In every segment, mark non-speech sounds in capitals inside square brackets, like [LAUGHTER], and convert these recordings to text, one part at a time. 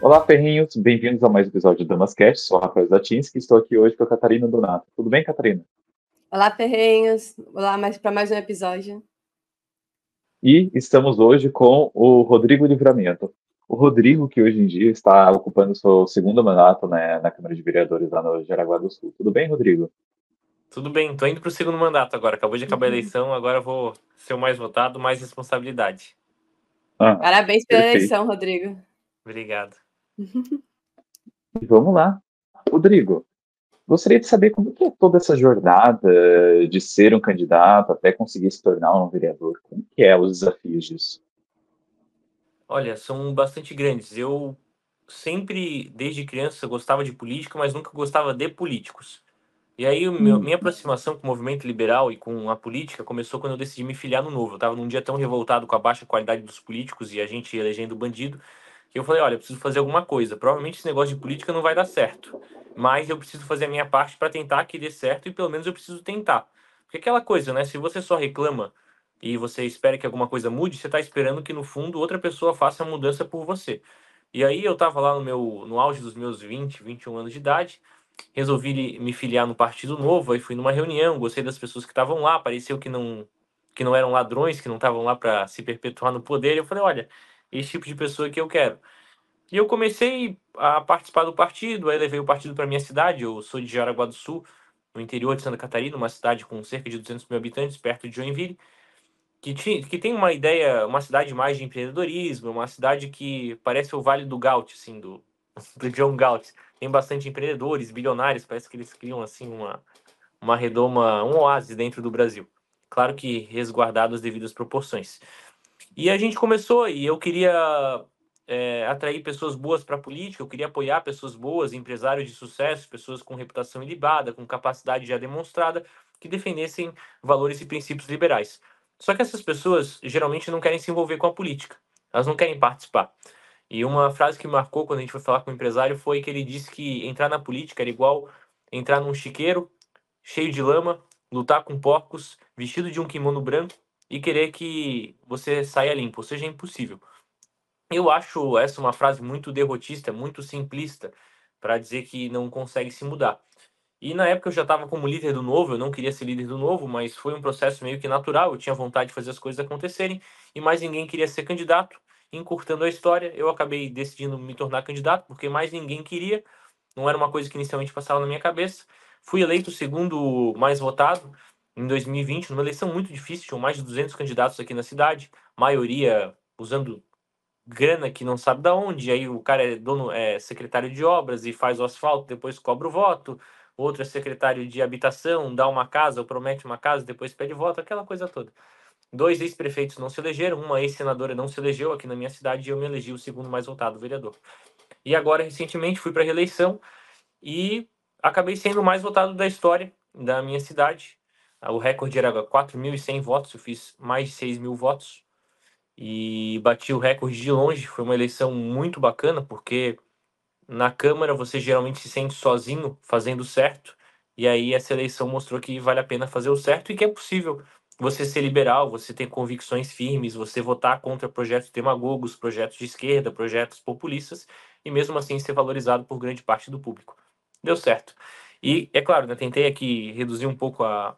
Olá, ferrinhos, bem-vindos a mais um episódio do Cast. Sou o Rafael Zatins, que estou aqui hoje com a Catarina Donato. Tudo bem, Catarina? Olá, ferrinhos. Olá mais, para mais um episódio. E estamos hoje com o Rodrigo Livramento. O Rodrigo, que hoje em dia está ocupando o seu segundo mandato né, na Câmara de Vereadores lá no Jaraguá do Sul. Tudo bem, Rodrigo? Tudo bem, estou indo para o segundo mandato agora. Acabou de acabar uhum. a eleição, agora vou ser o mais votado, mais responsabilidade. Ah, Parabéns pela perfeito. eleição, Rodrigo. Obrigado. E vamos lá. Rodrigo, gostaria de saber como é toda essa jornada de ser um candidato até conseguir se tornar um vereador. Como que é os desafios disso? Olha, são bastante grandes. Eu sempre, desde criança, gostava de política, mas nunca gostava de políticos. E aí, meu, minha uhum. aproximação com o movimento liberal e com a política começou quando eu decidi me filiar no Novo. Eu estava num dia tão revoltado com a baixa qualidade dos políticos e a gente elegendo bandido, que eu falei, olha, eu preciso fazer alguma coisa. Provavelmente esse negócio de política não vai dar certo, mas eu preciso fazer a minha parte para tentar que dê certo e pelo menos eu preciso tentar. Porque aquela coisa, né? Se você só reclama e você espera que alguma coisa mude, você está esperando que no fundo outra pessoa faça a mudança por você. E aí eu estava lá no meu no auge dos meus 20, 21 anos de idade, resolvi me filiar no Partido Novo, aí fui numa reunião, gostei das pessoas que estavam lá, pareceu que não que não eram ladrões, que não estavam lá para se perpetuar no poder. Eu falei, olha, esse tipo de pessoa que eu quero. E eu comecei a participar do partido, aí levei o partido para minha cidade, eu sou de Jaraguá do Sul, no interior de Santa Catarina, uma cidade com cerca de 200 mil habitantes, perto de Joinville, que, tinha, que tem uma ideia, uma cidade mais de empreendedorismo, uma cidade que parece o Vale do Gaut, assim, do, [LAUGHS] do John Gaut. Tem bastante empreendedores, bilionários, parece que eles criam, assim, uma, uma redoma, um oásis dentro do Brasil. Claro que resguardado as devidas proporções. E a gente começou, e eu queria é, atrair pessoas boas para a política, eu queria apoiar pessoas boas, empresários de sucesso, pessoas com reputação ilibada, com capacidade já demonstrada, que defendessem valores e princípios liberais. Só que essas pessoas geralmente não querem se envolver com a política, elas não querem participar. E uma frase que marcou quando a gente foi falar com o um empresário foi que ele disse que entrar na política era igual entrar num chiqueiro cheio de lama, lutar com porcos, vestido de um kimono branco e querer que você saia limpo, seja é impossível. Eu acho essa uma frase muito derrotista, muito simplista, para dizer que não consegue se mudar. E na época eu já estava como líder do novo, eu não queria ser líder do novo, mas foi um processo meio que natural, eu tinha vontade de fazer as coisas acontecerem, e mais ninguém queria ser candidato. Encurtando a história, eu acabei decidindo me tornar candidato, porque mais ninguém queria, não era uma coisa que inicialmente passava na minha cabeça. Fui eleito segundo mais votado, em 2020, numa eleição muito difícil, tinham mais de 200 candidatos aqui na cidade, maioria usando grana que não sabe da onde, aí o cara é dono é secretário de obras e faz o asfalto, depois cobra o voto, o outro é secretário de habitação, dá uma casa, ou promete uma casa, depois pede voto, aquela coisa toda. Dois ex-prefeitos não se elegeram, uma ex-senadora não se elegeu aqui na minha cidade e eu me elegi o segundo mais votado vereador. E agora, recentemente, fui para reeleição e acabei sendo o mais votado da história da minha cidade, o recorde era 4.100 votos, eu fiz mais de 6.000 mil votos e bati o recorde de longe. Foi uma eleição muito bacana, porque na Câmara você geralmente se sente sozinho fazendo certo, e aí essa eleição mostrou que vale a pena fazer o certo e que é possível você ser liberal, você ter convicções firmes, você votar contra projetos demagogos, projetos de esquerda, projetos populistas, e mesmo assim ser valorizado por grande parte do público. Deu certo. E, é claro, né, tentei aqui reduzir um pouco a,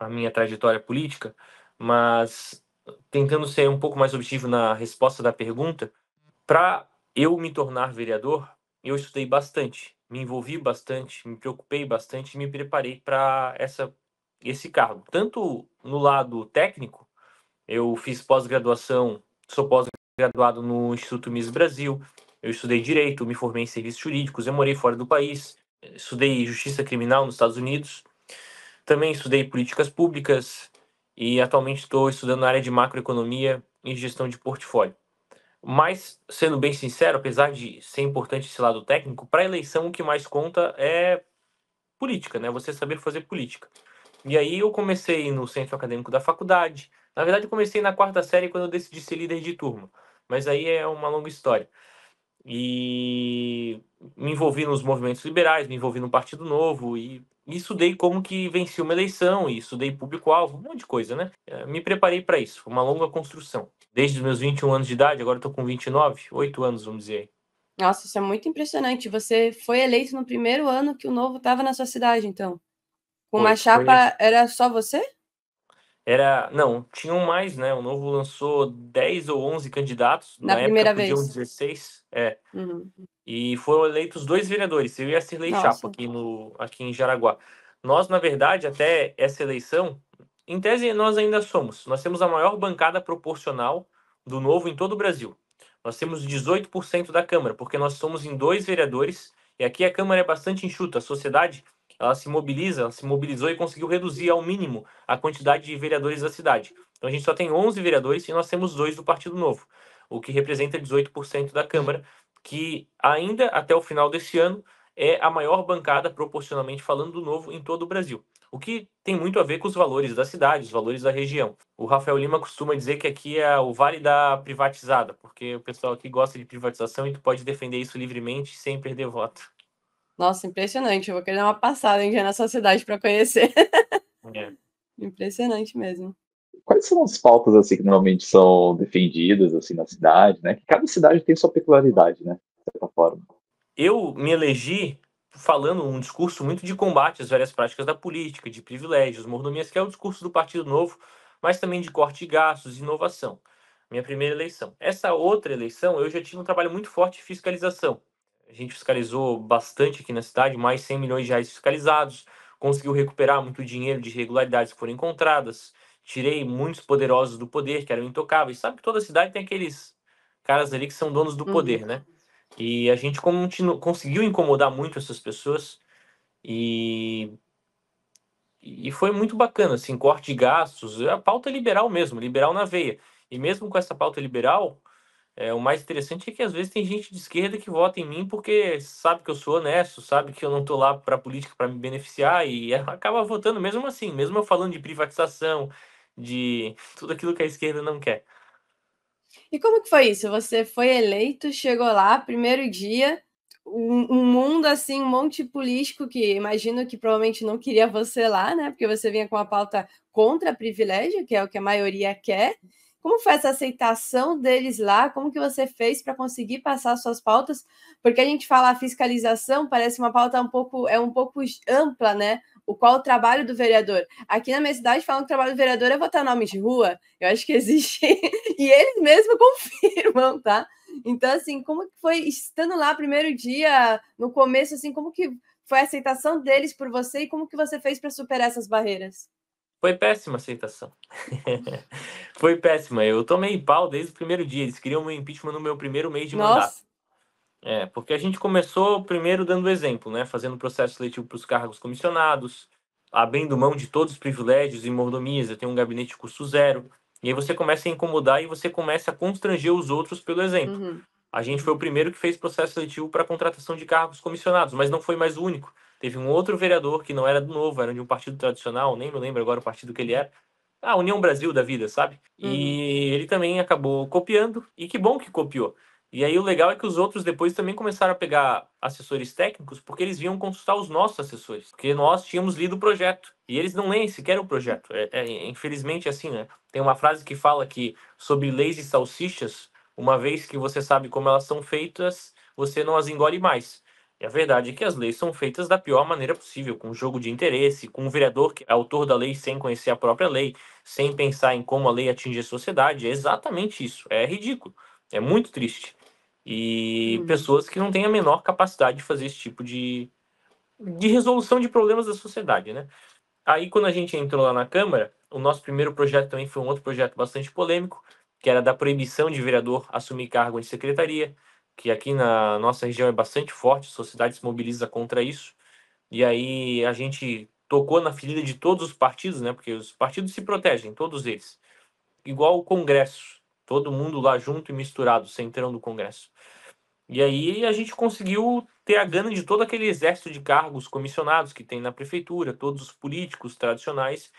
a minha trajetória política, mas tentando ser um pouco mais objetivo na resposta da pergunta, para eu me tornar vereador, eu estudei bastante, me envolvi bastante, me preocupei bastante, me preparei para essa esse cargo. Tanto no lado técnico, eu fiz pós-graduação, sou pós-graduado no Instituto Miss Brasil, eu estudei direito, me formei em serviços jurídicos, eu morei fora do país, estudei justiça criminal nos Estados Unidos também estudei políticas públicas e atualmente estou estudando a área de macroeconomia e gestão de portfólio. Mas, sendo bem sincero, apesar de ser importante esse lado técnico, para a eleição o que mais conta é política, né? Você saber fazer política. E aí eu comecei no centro acadêmico da faculdade. Na verdade, eu comecei na quarta série quando eu decidi ser líder de turma. Mas aí é uma longa história. E me envolvi nos movimentos liberais, me envolvi no Partido Novo e e estudei como que venci uma eleição, e estudei público-alvo, um monte de coisa, né? É, me preparei para isso, foi uma longa construção. Desde os meus 21 anos de idade, agora estou com 29, 8 anos, vamos dizer aí. Nossa, isso é muito impressionante. Você foi eleito no primeiro ano que o Novo estava na sua cidade, então. Com foi, uma chapa, foi... era só você? Era, não, tinham mais, né? O Novo lançou 10 ou 11 candidatos. Na, na primeira época, vez. 16, é. Uhum. E foram eleitos dois vereadores, eu e a Cirlei Chapo, aqui, no, aqui em Jaraguá. Nós, na verdade, até essa eleição, em tese, nós ainda somos. Nós temos a maior bancada proporcional do Novo em todo o Brasil. Nós temos 18% da Câmara, porque nós somos em dois vereadores, e aqui a Câmara é bastante enxuta. A sociedade ela se mobiliza, ela se mobilizou e conseguiu reduzir ao mínimo a quantidade de vereadores da cidade. Então a gente só tem 11 vereadores e nós temos dois do Partido Novo, o que representa 18% da Câmara, que ainda até o final desse ano é a maior bancada, proporcionalmente falando, do Novo em todo o Brasil. O que tem muito a ver com os valores da cidade, os valores da região. O Rafael Lima costuma dizer que aqui é o vale da privatizada, porque o pessoal aqui gosta de privatização e tu pode defender isso livremente sem perder voto. Nossa, impressionante. Eu vou querer dar uma passada em dia na sua cidade para conhecer. É. [LAUGHS] Impressionante mesmo. Quais são as pautas assim que normalmente são defendidas assim na cidade, né? Que cada cidade tem sua peculiaridade, né? De certa forma. Eu me elegi falando um discurso muito de combate às várias práticas da política, de privilégios, mordomias, que é o discurso do Partido Novo, mas também de corte de gastos, inovação. Minha primeira eleição. Essa outra eleição eu já tive um trabalho muito forte de fiscalização a gente fiscalizou bastante aqui na cidade, mais 100 milhões de reais fiscalizados, conseguiu recuperar muito dinheiro de irregularidades que foram encontradas, tirei muitos poderosos do poder, que eram intocáveis. Sabe que toda cidade tem aqueles caras ali que são donos do uhum. poder, uhum. né? E a gente continu, conseguiu incomodar muito essas pessoas e e foi muito bacana, assim, corte de gastos, a pauta é liberal mesmo, liberal na veia. E mesmo com essa pauta liberal, é, o mais interessante é que às vezes tem gente de esquerda que vota em mim porque sabe que eu sou honesto, sabe que eu não estou lá para política para me beneficiar e [LAUGHS] acaba votando mesmo assim, mesmo eu falando de privatização, de tudo aquilo que a esquerda não quer. E como que foi isso? Você foi eleito, chegou lá, primeiro dia, um, um mundo assim, um monte de político que imagino que provavelmente não queria você lá, né? Porque você vinha com a pauta contra privilégio, que é o que a maioria quer. Como foi essa aceitação deles lá? Como que você fez para conseguir passar suas pautas? Porque a gente fala fiscalização, parece uma pauta um pouco é um pouco ampla, né? O qual o trabalho do vereador. Aqui na minha cidade falam que o trabalho do vereador é votar nome de rua. Eu acho que existe [LAUGHS] e eles mesmos [LAUGHS] confirmam, tá? Então assim, como que foi estando lá primeiro dia, no começo assim, como que foi a aceitação deles por você e como que você fez para superar essas barreiras? Foi péssima a aceitação. [LAUGHS] Foi péssima. Eu tomei pau desde o primeiro dia. Eles queriam meu impeachment no meu primeiro mês de Nossa. mandato. É, porque a gente começou primeiro dando exemplo, né? Fazendo processo seletivo para os cargos comissionados, abrindo mão de todos os privilégios e mordomias. Eu tenho um gabinete custo zero. E aí você começa a incomodar e você começa a constranger os outros pelo exemplo. Uhum. A gente foi o primeiro que fez processo seletivo para contratação de cargos comissionados, mas não foi mais o único. Teve um outro vereador que não era do novo, era de um partido tradicional, nem me lembro agora o partido que ele era. A ah, União Brasil da vida, sabe? E uhum. ele também acabou copiando, e que bom que copiou. E aí o legal é que os outros depois também começaram a pegar assessores técnicos, porque eles vinham consultar os nossos assessores, porque nós tínhamos lido o projeto. E eles não leem sequer o projeto. É, é, infelizmente é assim, né? Tem uma frase que fala que sobre leis e salsichas, uma vez que você sabe como elas são feitas, você não as engole mais. E é a verdade é que as leis são feitas da pior maneira possível, com jogo de interesse, com um vereador que é autor da lei sem conhecer a própria lei, sem pensar em como a lei atinge a sociedade. É exatamente isso. É ridículo. É muito triste. E hum. pessoas que não têm a menor capacidade de fazer esse tipo de, de resolução de problemas da sociedade, né? Aí, quando a gente entrou lá na Câmara, o nosso primeiro projeto também foi um outro projeto bastante polêmico, que era da proibição de vereador assumir cargo de secretaria que aqui na nossa região é bastante forte, a sociedade se mobiliza contra isso. E aí a gente tocou na ferida de todos os partidos, né? Porque os partidos se protegem, todos eles. Igual o Congresso, todo mundo lá junto e misturado, centrão do Congresso. E aí a gente conseguiu ter a gana de todo aquele exército de cargos comissionados que tem na prefeitura, todos os políticos tradicionais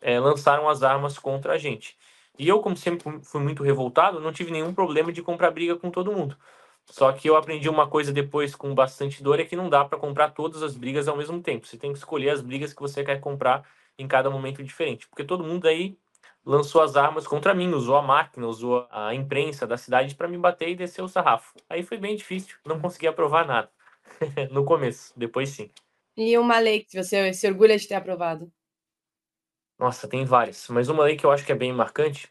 é, lançaram as armas contra a gente. E eu, como sempre fui muito revoltado, não tive nenhum problema de comprar briga com todo mundo. Só que eu aprendi uma coisa depois com bastante dor é que não dá para comprar todas as brigas ao mesmo tempo. Você tem que escolher as brigas que você quer comprar em cada momento diferente, porque todo mundo aí lançou as armas contra mim, usou a máquina, usou a imprensa da cidade para me bater e descer o sarrafo. Aí foi bem difícil, não consegui aprovar nada [LAUGHS] no começo, depois sim. E uma lei que você se orgulha de ter aprovado? Nossa, tem várias, mas uma lei que eu acho que é bem marcante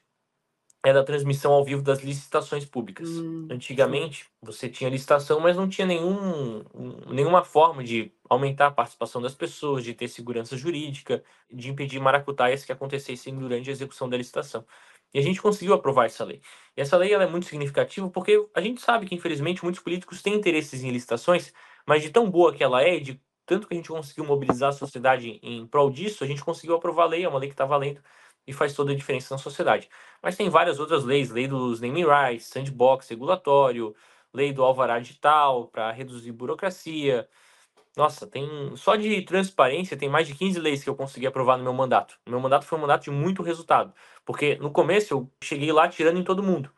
era é a transmissão ao vivo das licitações públicas. Hum, Antigamente, você tinha licitação, mas não tinha nenhum, nenhuma forma de aumentar a participação das pessoas, de ter segurança jurídica, de impedir maracutaias que acontecessem durante a execução da licitação. E a gente conseguiu aprovar essa lei. E essa lei ela é muito significativa porque a gente sabe que, infelizmente, muitos políticos têm interesses em licitações, mas de tão boa que ela é, de tanto que a gente conseguiu mobilizar a sociedade em prol disso, a gente conseguiu aprovar a lei, é uma lei que está valendo e faz toda a diferença na sociedade. Mas tem várias outras leis, lei dos naming rights, sandbox regulatório, lei do alvará digital para reduzir burocracia. Nossa, tem só de transparência tem mais de 15 leis que eu consegui aprovar no meu mandato. O meu mandato foi um mandato de muito resultado, porque no começo eu cheguei lá atirando em todo mundo.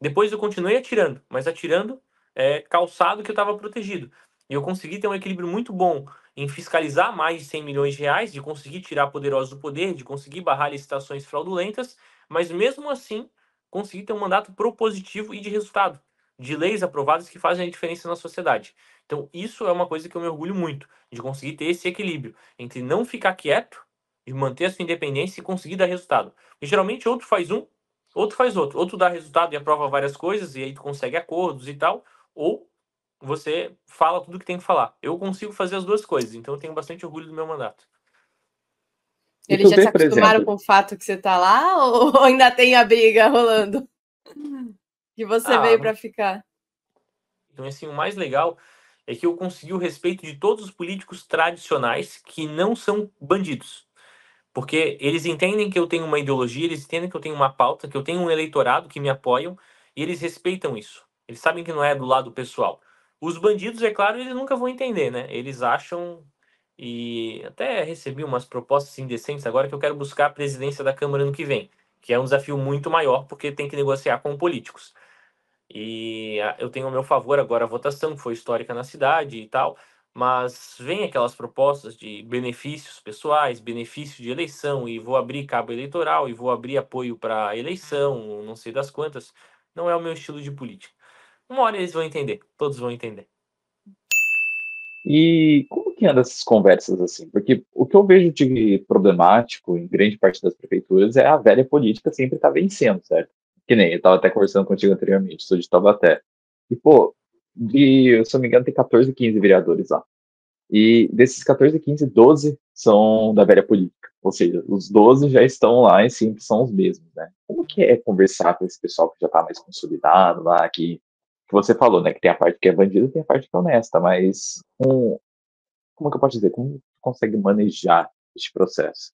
Depois eu continuei atirando, mas atirando é, calçado que eu estava protegido. E eu consegui ter um equilíbrio muito bom em fiscalizar mais de 100 milhões de reais, de conseguir tirar poderosos do poder, de conseguir barrar licitações fraudulentas, mas mesmo assim conseguir ter um mandato propositivo e de resultado, de leis aprovadas que fazem a diferença na sociedade. Então, isso é uma coisa que eu me orgulho muito, de conseguir ter esse equilíbrio entre não ficar quieto e manter a sua independência e conseguir dar resultado. E geralmente outro faz um, outro faz outro. Outro dá resultado e aprova várias coisas, e aí tu consegue acordos e tal, ou você fala tudo que tem que falar. Eu consigo fazer as duas coisas, então eu tenho bastante orgulho do meu mandato. Eles já se acostumaram exemplo... com o fato que você está lá [LAUGHS] ou ainda tem a briga rolando? Que você ah, veio para ficar. Então, assim, o mais legal é que eu consegui o respeito de todos os políticos tradicionais que não são bandidos. Porque eles entendem que eu tenho uma ideologia, eles entendem que eu tenho uma pauta, que eu tenho um eleitorado que me apoiam, e eles respeitam isso. Eles sabem que não é do lado pessoal. Os bandidos, é claro, eles nunca vão entender, né? Eles acham e até recebi umas propostas indecentes agora que eu quero buscar a presidência da Câmara no que vem, que é um desafio muito maior porque tem que negociar com políticos. E ah, eu tenho ao meu favor agora a votação, que foi histórica na cidade e tal, mas vem aquelas propostas de benefícios pessoais, benefício de eleição, e vou abrir cabo eleitoral, e vou abrir apoio para eleição, não sei das quantas. Não é o meu estilo de política. Uma hora eles vão entender, todos vão entender. E como que andam essas conversas assim? Porque o que eu vejo de problemático em grande parte das prefeituras é a velha política sempre tá vencendo, certo? Que nem eu estava até conversando contigo anteriormente, sou de Taubaté. E, pô, de, se eu não me engano, tem 14, 15 vereadores lá. E desses 14, 15, 12 são da velha política. Ou seja, os 12 já estão lá e sempre são os mesmos, né? Como que é conversar com esse pessoal que já está mais consolidado lá, que que você falou, né? Que tem a parte que é bandida e tem a parte que é honesta, mas um, como que eu posso dizer? Como consegue manejar este processo?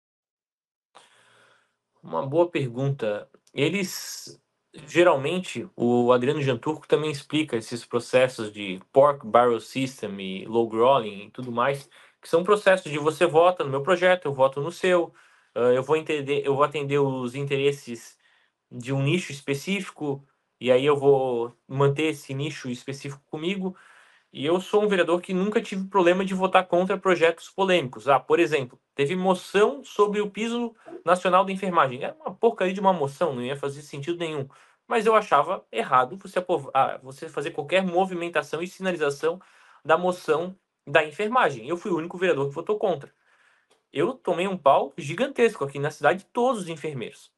Uma boa pergunta. Eles geralmente o Adriano Janturco também explica esses processos de pork barrel system e low growling e tudo mais, que são processos de você vota no meu projeto, eu voto no seu, ah, eu vou entender, eu vou atender os interesses de um nicho específico, e aí eu vou manter esse nicho específico comigo. E eu sou um vereador que nunca tive problema de votar contra projetos polêmicos. Ah, por exemplo, teve moção sobre o piso nacional da enfermagem. Era uma porcaria de uma moção, não ia fazer sentido nenhum. Mas eu achava errado você, ah, você fazer qualquer movimentação e sinalização da moção da enfermagem. Eu fui o único vereador que votou contra. Eu tomei um pau gigantesco aqui na cidade, todos os enfermeiros.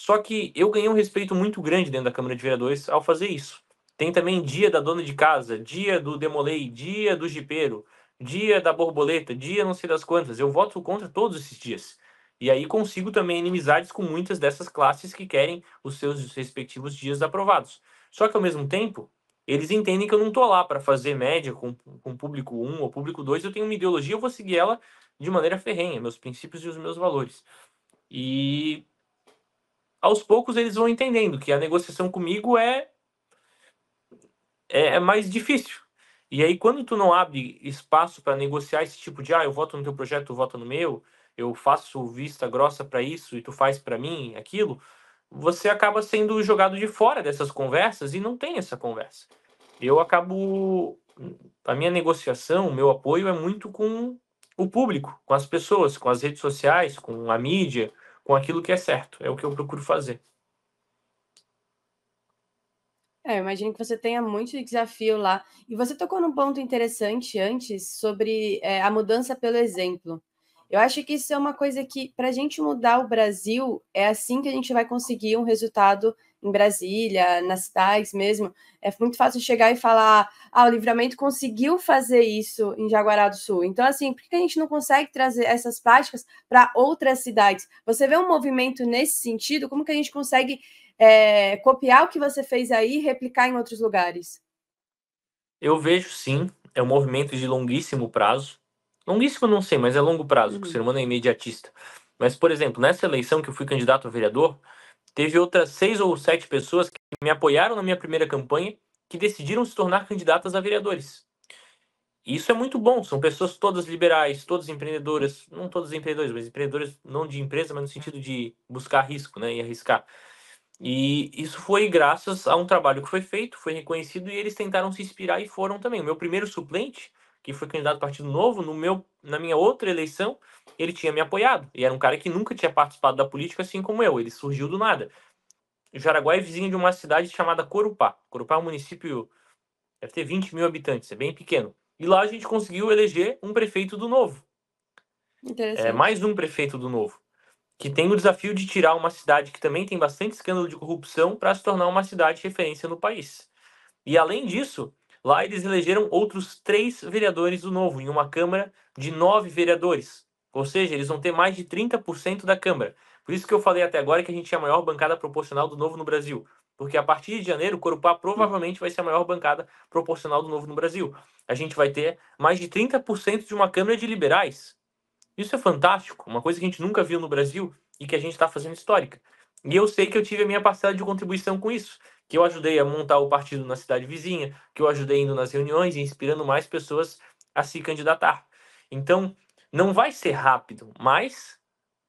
Só que eu ganhei um respeito muito grande dentro da Câmara de Vereadores ao fazer isso. Tem também dia da dona de casa, dia do demolei, dia do jipeiro, dia da borboleta, dia não sei das quantas. Eu voto contra todos esses dias. E aí consigo também inimizades com muitas dessas classes que querem os seus respectivos dias aprovados. Só que ao mesmo tempo, eles entendem que eu não estou lá para fazer média com, com público 1 ou público 2, eu tenho uma ideologia, eu vou seguir ela de maneira ferrenha, meus princípios e os meus valores. E aos poucos eles vão entendendo que a negociação comigo é é, é mais difícil. E aí quando tu não abre espaço para negociar esse tipo de ah, eu voto no teu projeto, tu vota no meu, eu faço vista grossa para isso e tu faz para mim aquilo, você acaba sendo jogado de fora dessas conversas e não tem essa conversa. Eu acabo a minha negociação, o meu apoio é muito com o público, com as pessoas, com as redes sociais, com a mídia, com aquilo que é certo. É o que eu procuro fazer. É, eu imagino que você tenha muito desafio lá. E você tocou num ponto interessante antes sobre é, a mudança pelo exemplo. Eu acho que isso é uma coisa que, para a gente mudar o Brasil, é assim que a gente vai conseguir um resultado em Brasília, nas cidades mesmo, é muito fácil chegar e falar: ah, o livramento conseguiu fazer isso em Jaguará do Sul. Então, assim, por que a gente não consegue trazer essas práticas para outras cidades? Você vê um movimento nesse sentido? Como que a gente consegue é, copiar o que você fez aí e replicar em outros lugares? Eu vejo sim, é um movimento de longuíssimo prazo. Longuíssimo eu não sei, mas é longo prazo, uhum. que o uhum. ser humano é imediatista. Mas, por exemplo, nessa eleição que eu fui candidato a vereador, Teve outras seis ou sete pessoas que me apoiaram na minha primeira campanha que decidiram se tornar candidatas a vereadores. E isso é muito bom, são pessoas todas liberais, todas empreendedoras, não todas empreendedoras, mas empreendedoras não de empresa, mas no sentido de buscar risco né, e arriscar. E isso foi graças a um trabalho que foi feito, foi reconhecido e eles tentaram se inspirar e foram também. O meu primeiro suplente que foi candidato ao Partido Novo, no meu, na minha outra eleição, ele tinha me apoiado. E era um cara que nunca tinha participado da política, assim como eu. Ele surgiu do nada. O Jaraguá é vizinho de uma cidade chamada Corupá. Corupá é um município, deve ter 20 mil habitantes, é bem pequeno. E lá a gente conseguiu eleger um prefeito do Novo. É, mais um prefeito do Novo. Que tem o desafio de tirar uma cidade que também tem bastante escândalo de corrupção para se tornar uma cidade referência no país. E além disso, Lá eles elegeram outros três vereadores do Novo, em uma Câmara de nove vereadores. Ou seja, eles vão ter mais de 30% da Câmara. Por isso que eu falei até agora que a gente é a maior bancada proporcional do Novo no Brasil. Porque a partir de janeiro, o Corupá provavelmente vai ser a maior bancada proporcional do Novo no Brasil. A gente vai ter mais de 30% de uma Câmara de Liberais. Isso é fantástico, uma coisa que a gente nunca viu no Brasil e que a gente está fazendo histórica. E eu sei que eu tive a minha parcela de contribuição com isso que eu ajudei a montar o partido na cidade vizinha, que eu ajudei indo nas reuniões e inspirando mais pessoas a se candidatar. Então, não vai ser rápido, mas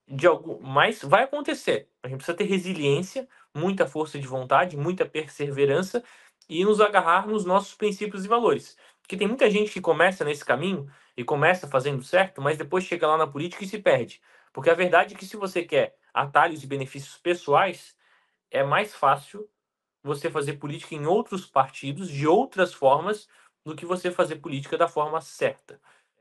de algum, mas vai acontecer. A gente precisa ter resiliência, muita força de vontade, muita perseverança e nos agarrar nos nossos princípios e valores. Porque tem muita gente que começa nesse caminho e começa fazendo certo, mas depois chega lá na política e se perde. Porque a verdade é que se você quer atalhos e benefícios pessoais, é mais fácil você fazer política em outros partidos de outras formas do que você fazer política da forma certa.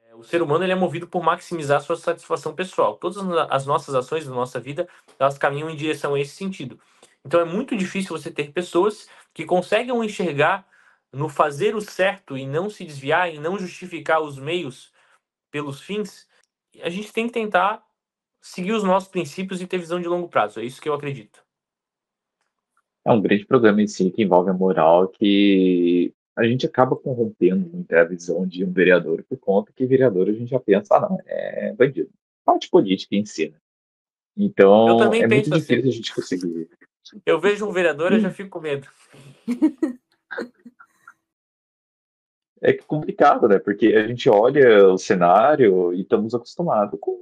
É, o ser humano ele é movido por maximizar sua satisfação pessoal. Todas as nossas ações da nossa vida elas caminham em direção a esse sentido. Então é muito difícil você ter pessoas que conseguem enxergar no fazer o certo e não se desviar e não justificar os meios pelos fins. A gente tem que tentar seguir os nossos princípios e ter visão de longo prazo. É isso que eu acredito. É um grande problema em si que envolve a moral que a gente acaba corrompendo muito a visão de um vereador por conta que vereador a gente já pensa, ah, não, é bandido. Parte política em si, né? Então, é muito assim. difícil assim. a gente conseguir. Eu vejo um vereador, eu já fico com medo. [LAUGHS] é complicado, né? Porque a gente olha o cenário e estamos acostumados com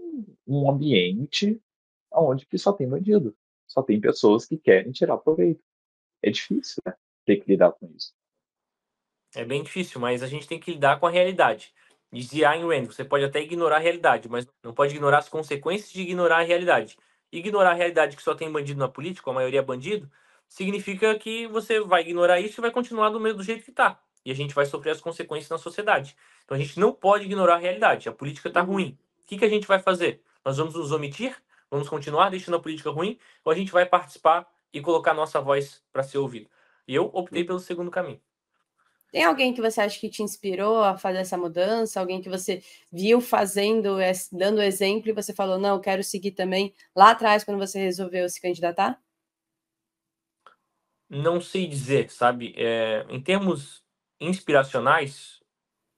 um ambiente onde que só tem bandido, só tem pessoas que querem tirar proveito é difícil né? ter que lidar com isso. É bem difícil, mas a gente tem que lidar com a realidade. Dizia Ayn Rand, você pode até ignorar a realidade, mas não pode ignorar as consequências de ignorar a realidade. Ignorar a realidade que só tem bandido na política, a maioria é bandido, significa que você vai ignorar isso e vai continuar do mesmo jeito que está. E a gente vai sofrer as consequências na sociedade. Então a gente não pode ignorar a realidade. A política está uhum. ruim. O que, que a gente vai fazer? Nós vamos nos omitir? Vamos continuar deixando a política ruim? Ou a gente vai participar e colocar nossa voz para ser ouvida. E eu optei hum. pelo segundo caminho. Tem alguém que você acha que te inspirou a fazer essa mudança? Alguém que você viu fazendo, dando exemplo e você falou, não, quero seguir também lá atrás quando você resolveu se candidatar? Não sei dizer, sabe? É, em termos inspiracionais,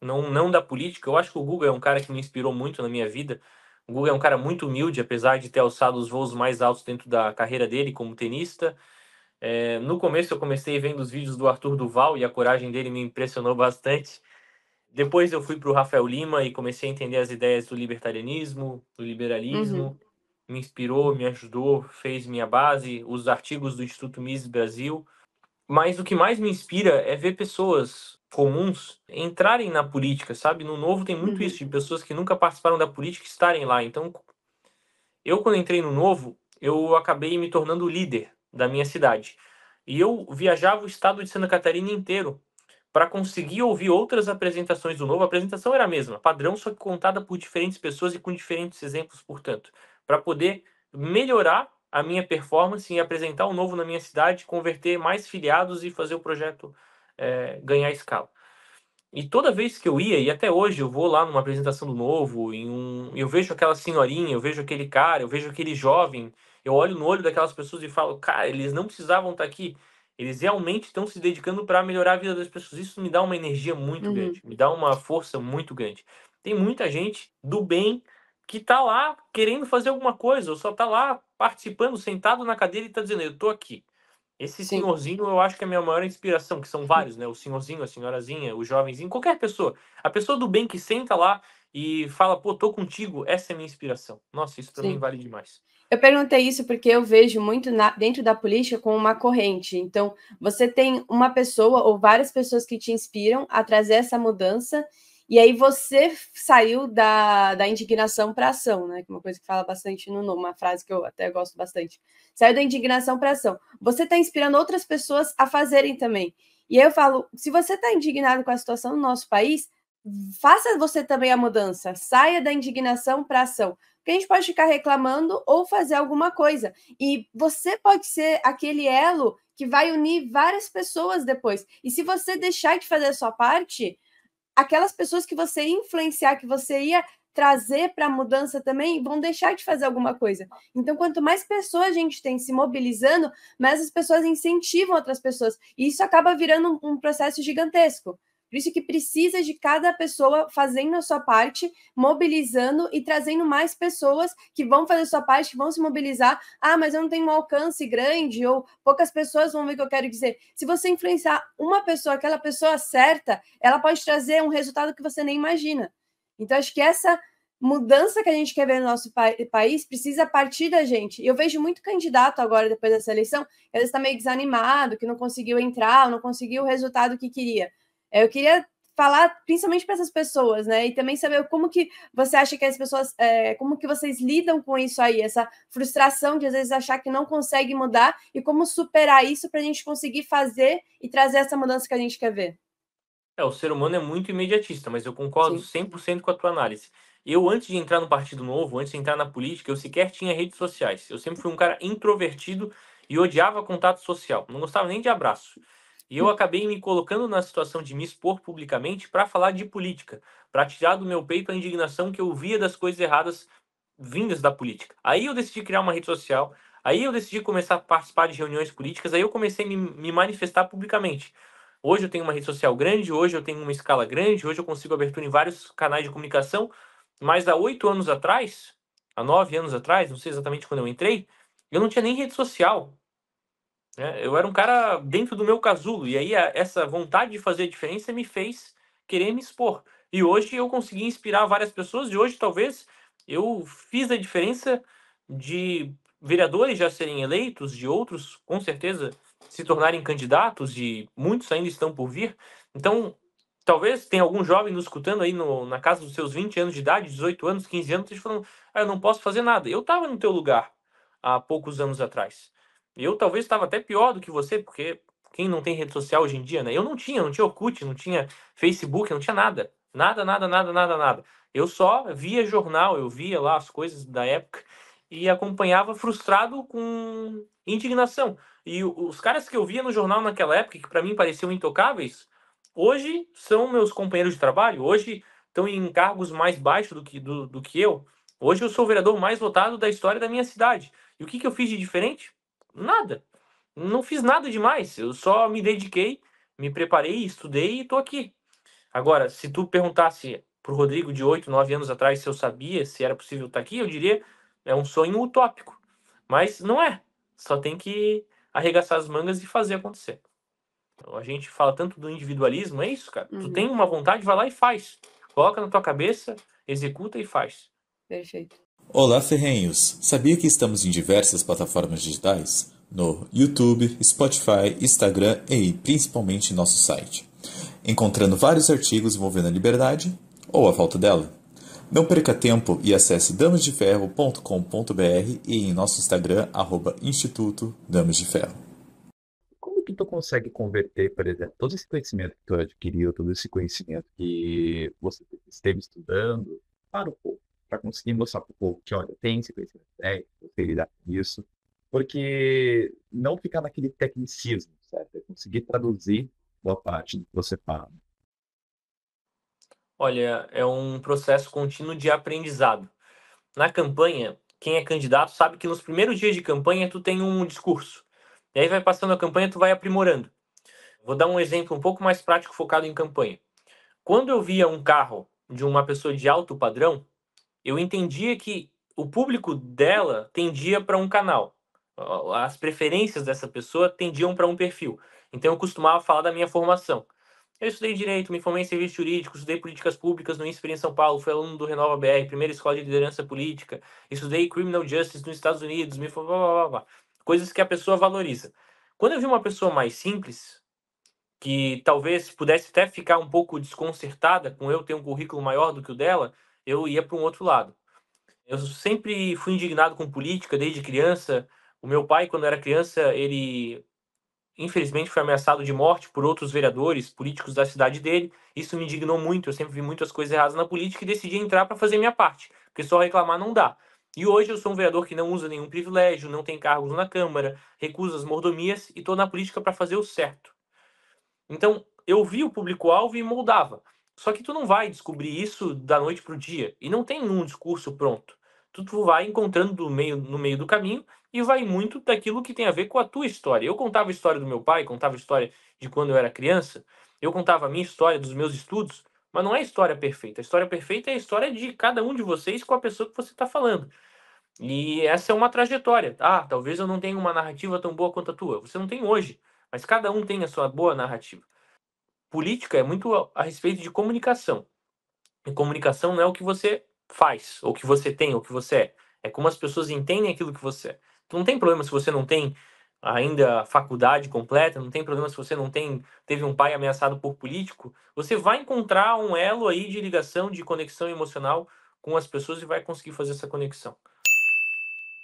não, não da política, eu acho que o Google é um cara que me inspirou muito na minha vida. O Guga é um cara muito humilde, apesar de ter alçado os voos mais altos dentro da carreira dele como tenista. É, no começo eu comecei vendo os vídeos do Arthur Duval e a coragem dele me impressionou bastante. Depois eu fui para o Rafael Lima e comecei a entender as ideias do libertarianismo, do liberalismo. Uhum. Me inspirou, me ajudou, fez minha base, os artigos do Instituto Mises Brasil. Mas o que mais me inspira é ver pessoas comuns entrarem na política, sabe? No novo tem muito uhum. isso de pessoas que nunca participaram da política estarem lá. Então, eu quando entrei no novo, eu acabei me tornando líder da minha cidade. E eu viajava o estado de Santa Catarina inteiro para conseguir ouvir outras apresentações do novo. A apresentação era a mesma, padrão, só que contada por diferentes pessoas e com diferentes exemplos, portanto, para poder melhorar a minha performance e apresentar o novo na minha cidade, converter mais filiados e fazer o projeto é, ganhar escala. E toda vez que eu ia, e até hoje eu vou lá numa apresentação do novo, em um, eu vejo aquela senhorinha, eu vejo aquele cara, eu vejo aquele jovem, eu olho no olho daquelas pessoas e falo, cara, eles não precisavam estar tá aqui. Eles realmente estão se dedicando para melhorar a vida das pessoas. Isso me dá uma energia muito uhum. grande, me dá uma força muito grande. Tem muita gente do bem que está lá querendo fazer alguma coisa, ou só está lá participando, sentado na cadeira e está dizendo, eu estou aqui. Esse Sim. senhorzinho eu acho que é a minha maior inspiração, que são vários, né? O senhorzinho, a senhorazinha, o jovenzinho, qualquer pessoa. A pessoa do bem que senta lá e fala, pô, tô contigo, essa é minha inspiração. Nossa, isso também vale demais. Eu perguntei isso porque eu vejo muito na, dentro da política como uma corrente. Então, você tem uma pessoa ou várias pessoas que te inspiram a trazer essa mudança e aí você saiu da, da indignação para ação, né? Que é uma coisa que fala bastante no nome, uma frase que eu até gosto bastante. Saiu da indignação para ação. Você está inspirando outras pessoas a fazerem também. E aí eu falo, se você está indignado com a situação no nosso país, faça você também a mudança. Saia da indignação para ação. Porque a gente pode ficar reclamando ou fazer alguma coisa. E você pode ser aquele elo que vai unir várias pessoas depois. E se você deixar de fazer a sua parte, aquelas pessoas que você ia influenciar, que você ia trazer para a mudança também, vão deixar de fazer alguma coisa. Então, quanto mais pessoas a gente tem se mobilizando, mais as pessoas incentivam outras pessoas. E isso acaba virando um, um processo gigantesco. Por isso que precisa de cada pessoa fazendo a sua parte, mobilizando e trazendo mais pessoas que vão fazer a sua parte, que vão se mobilizar. Ah, mas eu não tenho um alcance grande ou poucas pessoas vão ver o que eu quero dizer. Se você influenciar uma pessoa, aquela pessoa certa, ela pode trazer um resultado que você nem imagina. Então, acho que essa mudança que a gente quer ver no nosso pa país precisa partir da gente. Eu vejo muito candidato agora, depois dessa eleição, ele está meio desanimado, que não conseguiu entrar, não conseguiu o resultado que queria. É, eu queria falar principalmente para essas pessoas, né? E também saber como que você acha que as pessoas, é, como que vocês lidam com isso aí, essa frustração de às vezes achar que não consegue mudar e como superar isso para a gente conseguir fazer e trazer essa mudança que a gente quer ver. É, o ser humano é muito imediatista, mas eu concordo Sim. 100% com a tua análise. Eu, antes de entrar no Partido Novo, antes de entrar na política, eu sequer tinha redes sociais. Eu sempre fui um cara introvertido e odiava contato social. Não gostava nem de abraço. E eu acabei me colocando na situação de me expor publicamente para falar de política, para tirar do meu peito a indignação que eu via das coisas erradas vindas da política. Aí eu decidi criar uma rede social, aí eu decidi começar a participar de reuniões políticas, aí eu comecei a me, me manifestar publicamente. Hoje eu tenho uma rede social grande, hoje eu tenho uma escala grande, hoje eu consigo abertura em vários canais de comunicação, mas há oito anos atrás, há nove anos atrás, não sei exatamente quando eu entrei, eu não tinha nem rede social. Né? Eu era um cara dentro do meu casulo, e aí a, essa vontade de fazer diferença me fez querer me expor. E hoje eu consegui inspirar várias pessoas, e hoje talvez eu fiz a diferença de vereadores já serem eleitos, de outros com certeza se tornarem candidatos, e muitos ainda estão por vir. Então, talvez tenha algum jovem nos escutando aí no, na casa dos seus 20 anos de idade, 18 anos, 15 anos, te falando, ah, eu não posso fazer nada. Eu estava no teu lugar há poucos anos atrás. Eu talvez estava até pior do que você, porque quem não tem rede social hoje em dia, né? Eu não tinha, não tinha Orkut, não tinha Facebook, não tinha nada. Nada, nada, nada, nada, nada. Eu só via jornal, eu via lá as coisas da época e acompanhava frustrado com indignação. E os caras que eu via no jornal naquela época, que para mim pareciam intocáveis, hoje são meus companheiros de trabalho, hoje estão em cargos mais baixos do que, do, do que eu. Hoje eu sou o vereador mais votado da história da minha cidade. E o que, que eu fiz de diferente? Nada. Não fiz nada demais. Eu só me dediquei, me preparei, estudei e tô aqui. Agora, se tu perguntasse pro Rodrigo de 8, 9 anos atrás se eu sabia se era possível estar tá aqui, eu diria é um sonho utópico. Mas não é. Só tem que arregaçar as mangas e fazer acontecer. Então, a gente fala tanto do individualismo, é isso, cara. Uhum. Tu tem uma vontade, vai lá e faz. Coloca na tua cabeça, executa e faz. Perfeito. Olá, ferrenhos! Sabia que estamos em diversas plataformas digitais? No YouTube, Spotify, Instagram e principalmente nosso site, encontrando vários artigos envolvendo a liberdade ou a falta dela. Não perca tempo e acesse damasdeferro.com.br e em nosso Instagram, arroba Instituto Damas de Ferro. Como que tu consegue converter, por exemplo, todo esse conhecimento que tu adquiriu, todo esse conhecimento que você esteve estudando para o povo? para tá conseguir mostrar para o povo que, olha, tem sequência de ideia, você lidar com isso, porque não ficar naquele tecnicismo, certo? É conseguir traduzir boa parte do que você fala. Olha, é um processo contínuo de aprendizado. Na campanha, quem é candidato sabe que nos primeiros dias de campanha tu tem um discurso. E aí vai passando a campanha, tu vai aprimorando. Vou dar um exemplo um pouco mais prático focado em campanha. Quando eu via um carro de uma pessoa de alto padrão, eu entendia que o público dela tendia para um canal. As preferências dessa pessoa tendiam para um perfil. Então eu costumava falar da minha formação. Eu estudei direito, me formei em serviço jurídico, estudei políticas públicas no INSPER em São Paulo, fui aluno do Renova BR, primeira escola de liderança política, estudei criminal justice nos Estados Unidos, me formei, blá, blá, blá, blá. coisas que a pessoa valoriza. Quando eu vi uma pessoa mais simples, que talvez pudesse até ficar um pouco desconcertada com eu ter um currículo maior do que o dela, eu ia para um outro lado. Eu sempre fui indignado com política desde criança. O meu pai, quando era criança, ele infelizmente foi ameaçado de morte por outros vereadores, políticos da cidade dele. Isso me indignou muito. Eu sempre vi muitas coisas erradas na política e decidi entrar para fazer minha parte, porque só reclamar não dá. E hoje eu sou um vereador que não usa nenhum privilégio, não tem cargos na Câmara, recusa as mordomias e estou na política para fazer o certo. Então, eu vi o público-alvo e moldava. Só que tu não vai descobrir isso da noite para o dia. E não tem um discurso pronto. Tu, vai encontrando no meio, no meio do caminho e vai muito daquilo que tem a ver com a tua história. Eu contava a história do meu pai, contava a história de quando eu era criança, eu contava a minha história dos meus estudos, mas não é a história perfeita. A história perfeita é a história de cada um de vocês com a pessoa que você está falando. E essa é uma trajetória. Ah, talvez eu não tenha uma narrativa tão boa quanto a tua. Você não tem hoje, mas cada um tem a sua boa narrativa política é muito a, respeito de comunicação. E comunicação não é o que você faz, ou o que você tem, ou o que você é. É como as pessoas entendem aquilo que você é. Então, não tem problema se você não tem ainda faculdade completa, não tem problema se você não tem teve um pai ameaçado por político, você vai encontrar um elo aí de ligação, de conexão emocional com as pessoas e vai conseguir fazer essa conexão.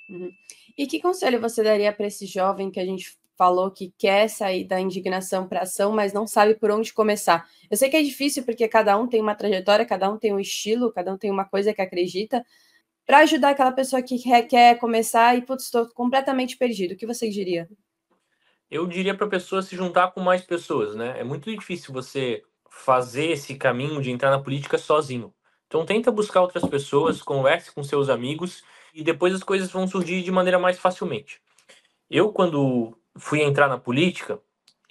Uhum. E que conselho você daria para esse jovem que a gente falou que quer sair da indignação para ação, mas não sabe por onde começar. Eu sei que é difícil porque cada um tem uma trajetória, cada um tem um estilo, cada um tem uma coisa que acredita. Para ajudar aquela pessoa que quer começar e putz, estou completamente perdido, o que você diria? Eu diria para a pessoa se juntar com mais pessoas, né? É muito difícil você fazer esse caminho de entrar na política sozinho. Então tenta buscar outras pessoas, converse com seus amigos e depois as coisas vão surgir de maneira mais facilmente. Eu quando fui entrar na política,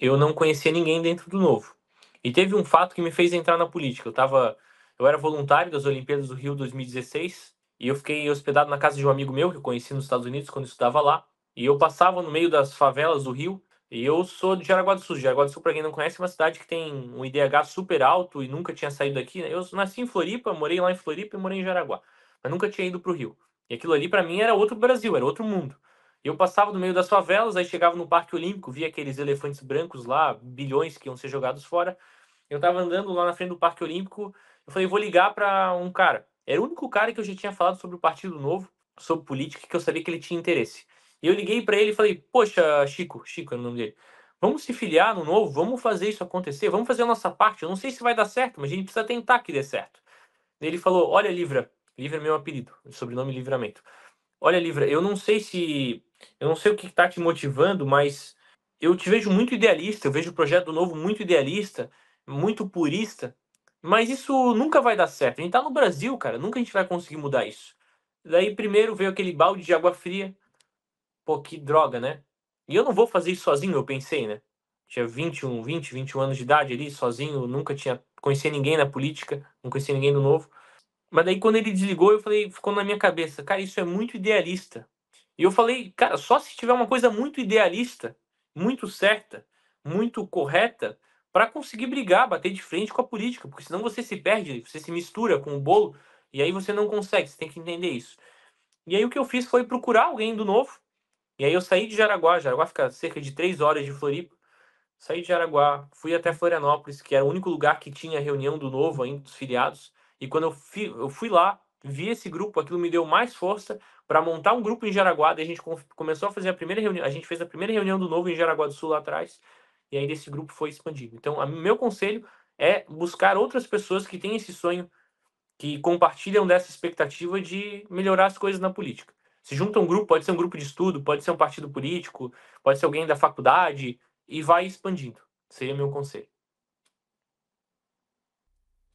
eu não conhecia ninguém dentro do Novo. E teve um fato que me fez entrar na política. Eu tava, eu era voluntário das Olimpíadas do Rio 2016 e eu fiquei hospedado na casa de um amigo meu que eu conheci nos Estados Unidos quando estudava lá. E eu passava no meio das favelas do Rio. E eu sou de Jaraguá do Sul. Jaraguá do Sul, para quem não conhece, é uma cidade que tem um IDH super alto e nunca tinha saído daqui. Né? Eu nasci em Floripa, morei lá em Floripa e morei em Jaraguá, mas nunca tinha ido para o Rio. E aquilo ali para mim era outro Brasil, era outro mundo. Eu passava no meio das favelas, aí chegava no Parque Olímpico, via aqueles elefantes brancos lá, bilhões que iam ser jogados fora. Eu tava andando lá na frente do Parque Olímpico, eu falei, vou ligar para um cara. Era o único cara que eu já tinha falado sobre o Partido Novo, sobre política, que eu sabia que ele tinha interesse. E eu liguei para ele e falei, poxa, Chico, Chico é o nome dele, vamos se filiar no Novo, vamos fazer isso acontecer, vamos fazer a nossa parte. Eu não sei se vai dar certo, mas a gente precisa tentar que dê certo. Ele falou, olha, Livra, Livra é meu apelido, sobrenome Livramento. Olha, Livra, eu não sei se eu não sei o que está te motivando, mas eu te vejo muito idealista. Eu vejo o projeto novo muito idealista, muito purista. Mas isso nunca vai dar certo. A gente está no Brasil, cara. Nunca a gente vai conseguir mudar isso. Daí primeiro veio aquele balde de água fria. Pô, que droga, né? E eu não vou fazer isso sozinho, eu pensei, né? Tinha 21, 20, 21 anos de idade ali, sozinho, nunca tinha conhecido ninguém na política, não conhecia ninguém do novo. Mas daí quando ele desligou, eu falei, ficou na minha cabeça, cara, isso é muito idealista. E eu falei, cara, só se tiver uma coisa muito idealista, muito certa, muito correta, para conseguir brigar, bater de frente com a política, porque senão você se perde, você se mistura com o bolo, e aí você não consegue, você tem que entender isso. E aí o que eu fiz foi procurar alguém do novo, e aí eu saí de Jaraguá, Jaraguá fica cerca de três horas de Floripa, saí de Jaraguá, fui até Florianópolis, que era o único lugar que tinha reunião do novo ainda, dos filiados, e quando eu fui, eu fui lá, vi esse grupo, aquilo me deu mais força para montar um grupo em Jaraguá. Daí a gente começou a fazer a primeira reunião, a gente fez a primeira reunião do novo em Jaraguá do Sul lá atrás, e aí desse grupo foi expandido. Então, meu conselho é buscar outras pessoas que têm esse sonho, que compartilham dessa expectativa de melhorar as coisas na política. Se junta um grupo, pode ser um grupo de estudo, pode ser um partido político, pode ser alguém da faculdade, e vai expandindo. Seria meu conselho.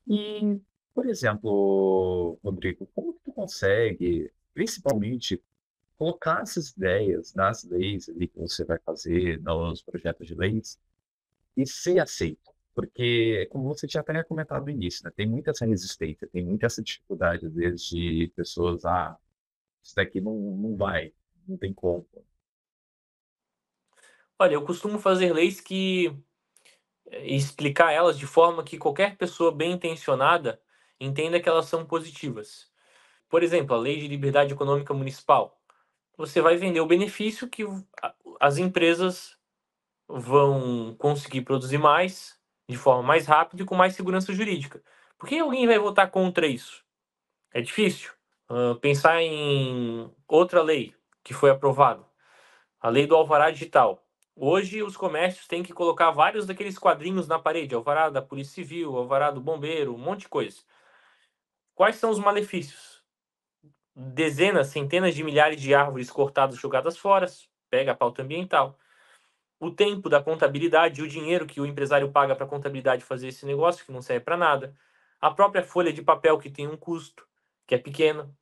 E por exemplo, Rodrigo, como que tu consegue, principalmente, colocar essas ideias nas leis ali que você vai fazer, nos projetos de leis, e ser aceito? Porque, como você já tinha comentado no início, né, tem muita essa resistência, tem muita essa dificuldade, às vezes, de pessoas, ah, isso daqui não, não vai, não tem como. Olha, eu costumo fazer leis que eh, explicar elas de forma que qualquer pessoa bem intencionada entenda que elas são positivas. Por exemplo, a Lei de Liberdade Econômica Municipal. Você vai vender o benefício que as empresas vão conseguir produzir mais, de forma mais rápida e com mais segurança jurídica. Por que alguém vai votar contra isso? É difícil. Uh, pensar em outra lei que foi aprovada, a lei do alvará digital. Hoje, os comércios têm que colocar vários daqueles quadrinhos na parede: alvará da Polícia Civil, alvará do Bombeiro, um monte de coisa. Quais são os malefícios? Dezenas, centenas de milhares de árvores cortadas jogadas fora, pega a pauta ambiental. O tempo da contabilidade e o dinheiro que o empresário paga para a contabilidade fazer esse negócio, que não serve para nada. A própria folha de papel, que tem um custo, que é pequeno.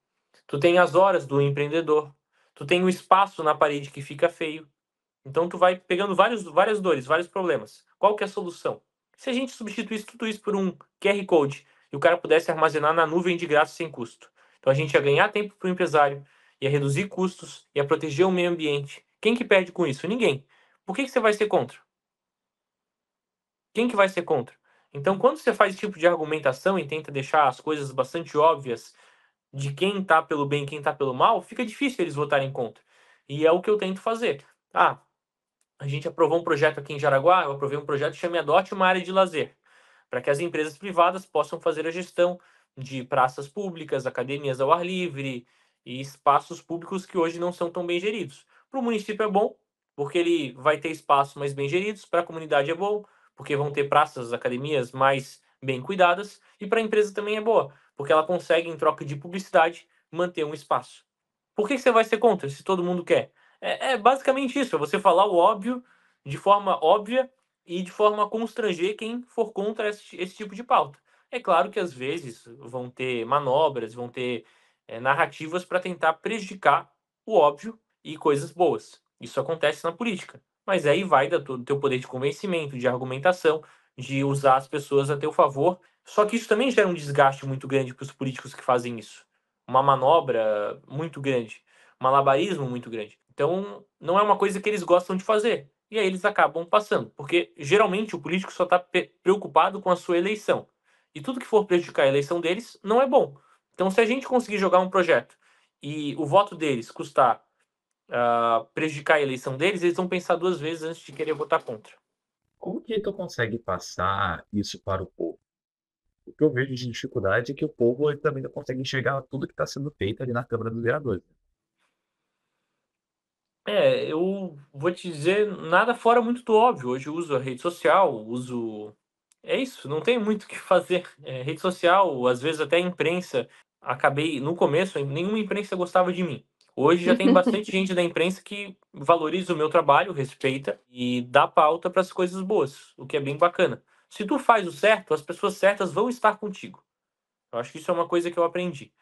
Tu tem as horas do empreendedor. Tu tem o espaço na parede que fica feio. Então tu vai pegando vários, várias dores, vários problemas. Qual que é a solução? Se a gente substituísse tudo isso por um QR Code e o cara pudesse armazenar na nuvem de graça sem custo. Então a gente ia ganhar tempo para o empresário, ia reduzir custos, ia proteger o meio ambiente. Quem que perde com isso? Ninguém. Por que, que você vai ser contra? Quem que vai ser contra? Então, quando você faz esse tipo de argumentação e tenta deixar as coisas bastante óbvias de quem está pelo bem e quem está pelo mal, fica difícil eles votarem contra. E é o que eu tento fazer. Ah, a gente aprovou um projeto aqui em Jaraguá, eu aprovei um projeto que chama Adote uma área de lazer para que as empresas privadas possam fazer a gestão de praças públicas, academias ao ar livre e espaços públicos que hoje não são tão bem geridos. Para o município é bom, porque ele vai ter espaços mais bem geridos, para a comunidade é bom, porque vão ter praças, academias mais bem cuidadas, e para a empresa também é boa, porque ela consegue, em troca de publicidade, manter um espaço. Por que você vai ser contra se todo mundo quer? É, é basicamente isso, é você falar o óbvio de forma óbvia e de forma a constranger quem for contra esse, esse tipo de pauta. É claro que às vezes vão ter manobras, vão ter é, narrativas para tentar prejudicar o óbvio e coisas boas. Isso acontece na política. Mas aí vai do teu poder de convencimento, de argumentação, de usar as pessoas a teu favor. Só que isso também gera um desgaste muito grande para os políticos que fazem isso. Uma manobra muito grande, malabarismo muito grande. Então, não é uma coisa que eles gostam de fazer e aí eles acabam passando, porque geralmente o político só está preocupado com a sua eleição. E tudo que for prejudicar a eleição deles não é bom. Então, se a gente conseguir jogar um projeto e o voto deles custar uh, prejudicar a eleição deles, eles vão pensar duas vezes antes de querer votar contra. Como que tu consegue passar isso para o povo? O que eu vejo de dificuldade é que o povo também não consegue enxergar tudo que está sendo feito ali na Câmara dos Vereadores. Né? É, eu vou te dizer nada fora muito do óbvio. Hoje eu uso a rede social, uso. É isso, não tem muito o que [LAUGHS] fazer. É, rede social, às vezes até imprensa. Acabei, no começo, nenhuma imprensa gostava de mim. Hoje já tem [LAUGHS] bastante gente da imprensa que valoriza o meu trabalho, respeita e dá pauta para as coisas boas, o que é bem bacana. Se tu faz o certo, as pessoas certas vão estar contigo. Eu acho que isso é uma coisa que eu aprendi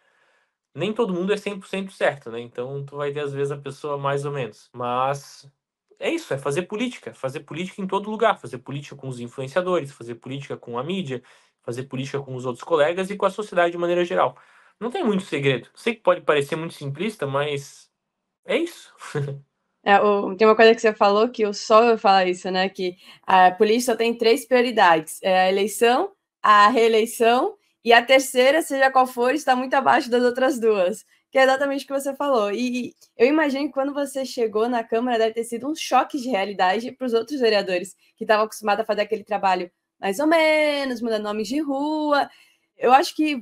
nem todo mundo é 100% certo, né? Então tu vai ter às vezes a pessoa mais ou menos. Mas é isso, é fazer política, fazer política em todo lugar, fazer política com os influenciadores, fazer política com a mídia, fazer política com os outros colegas e com a sociedade de maneira geral. Não tem muito segredo. Sei que pode parecer muito simplista, mas é isso. [LAUGHS] É, o, tem uma coisa que você falou que eu só vou falar isso, né? Que a política tem três prioridades: é a eleição, a reeleição e a terceira, seja qual for, está muito abaixo das outras duas, que é exatamente o que você falou. E eu imagino que quando você chegou na Câmara deve ter sido um choque de realidade para os outros vereadores, que estavam acostumados a fazer aquele trabalho mais ou menos, mudar nomes de rua. Eu acho que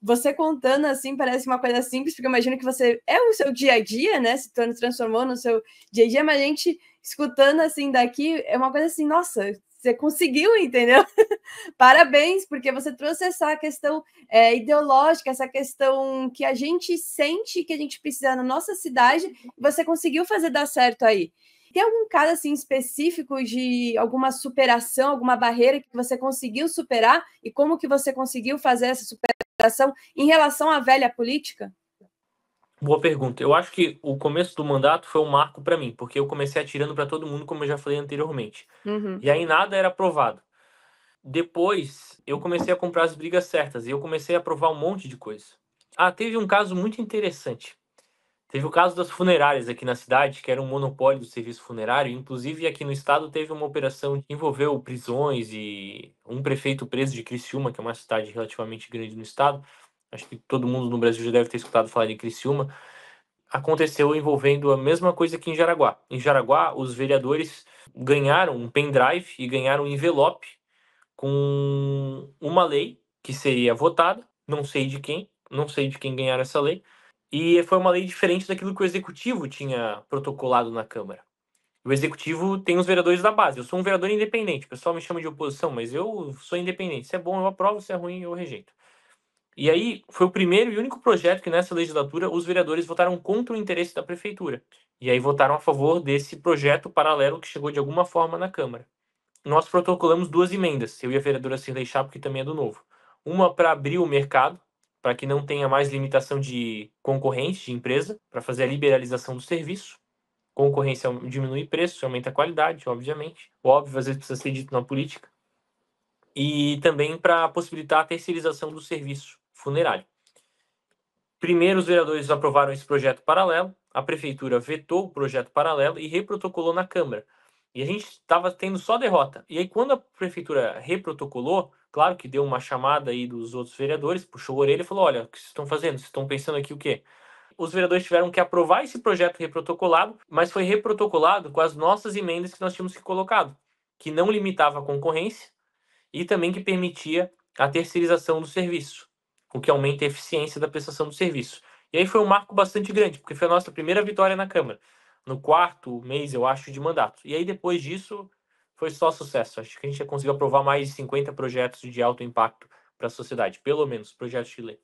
você contando assim parece uma coisa simples, porque eu imagino que você é o seu dia a dia, né? Se transformou no seu dia a dia, mas a gente escutando assim daqui é uma coisa assim, nossa, você conseguiu, entendeu? [LAUGHS] Parabéns, porque você trouxe essa questão é, ideológica, essa questão que a gente sente que a gente precisa na nossa cidade, você conseguiu fazer dar certo aí. Tem algum caso assim específico de alguma superação, alguma barreira que você conseguiu superar e como que você conseguiu fazer essa superação em relação à velha política? Boa pergunta. Eu acho que o começo do mandato foi um marco para mim, porque eu comecei atirando para todo mundo, como eu já falei anteriormente. Uhum. E aí nada era aprovado. Depois, eu comecei a comprar as brigas certas e eu comecei a aprovar um monte de coisa. Ah, teve um caso muito interessante. Teve o caso das funerárias aqui na cidade, que era um monopólio do serviço funerário. Inclusive, aqui no estado teve uma operação que envolveu prisões e um prefeito preso de Criciúma, que é uma cidade relativamente grande no estado acho que todo mundo no Brasil já deve ter escutado falar de Criciúma, aconteceu envolvendo a mesma coisa que em Jaraguá. Em Jaraguá, os vereadores ganharam um pendrive e ganharam um envelope com uma lei que seria votada, não sei de quem, não sei de quem ganhar essa lei, e foi uma lei diferente daquilo que o executivo tinha protocolado na Câmara. O executivo tem os vereadores da base. Eu sou um vereador independente, o pessoal me chama de oposição, mas eu sou independente. Se é bom, eu aprovo, se é ruim, eu rejeito. E aí foi o primeiro e único projeto que nessa legislatura os vereadores votaram contra o interesse da prefeitura. E aí votaram a favor desse projeto paralelo que chegou de alguma forma na Câmara. Nós protocolamos duas emendas, eu e a vereadora Cirlei Chapo, que também é do novo. Uma para abrir o mercado, para que não tenha mais limitação de concorrente de empresa, para fazer a liberalização do serviço. Concorrência diminui preço, aumenta a qualidade, obviamente. Óbvio, às vezes precisa ser dito na política. E também para possibilitar a terceirização do serviço funerário. Primeiro, os vereadores aprovaram esse projeto paralelo, a prefeitura vetou o projeto paralelo e reprotocolou na Câmara. E a gente estava tendo só derrota. E aí, quando a prefeitura reprotocolou, claro que deu uma chamada aí dos outros vereadores, puxou a orelha e falou: olha, o que vocês estão fazendo? Vocês estão pensando aqui o quê? Os vereadores tiveram que aprovar esse projeto reprotocolado, mas foi reprotocolado com as nossas emendas que nós tínhamos que colocado, que não limitava a concorrência e também que permitia a terceirização do serviço o que aumenta a eficiência da prestação do serviço. E aí foi um marco bastante grande, porque foi a nossa primeira vitória na Câmara, no quarto mês, eu acho, de mandato. E aí depois disso foi só sucesso. Acho que a gente já conseguiu aprovar mais de 50 projetos de alto impacto para a sociedade, pelo menos projetos de lei.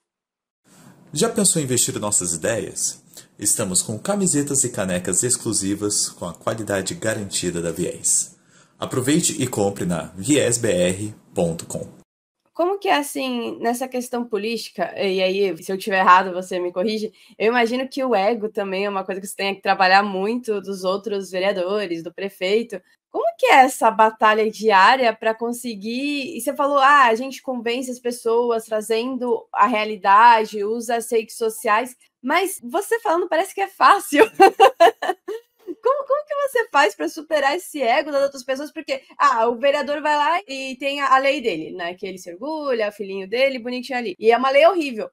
Já pensou em investir em nossas ideias? Estamos com camisetas e canecas exclusivas com a qualidade garantida da Viés. Aproveite e compre na viesbr.com. Como que é assim, nessa questão política, e aí, se eu estiver errado, você me corrige, eu imagino que o ego também é uma coisa que você tem que trabalhar muito dos outros vereadores, do prefeito. Como que é essa batalha diária para conseguir. E você falou, ah, a gente convence as pessoas trazendo a realidade, usa as redes sociais, mas você falando parece que é fácil. [LAUGHS] como, como que você faz para superar esse ego das outras pessoas? Porque, ah, o vereador vai lá e tem a, a lei dele, né? Que ele se orgulha, o filhinho dele, bonitinho ali. E é uma lei horrível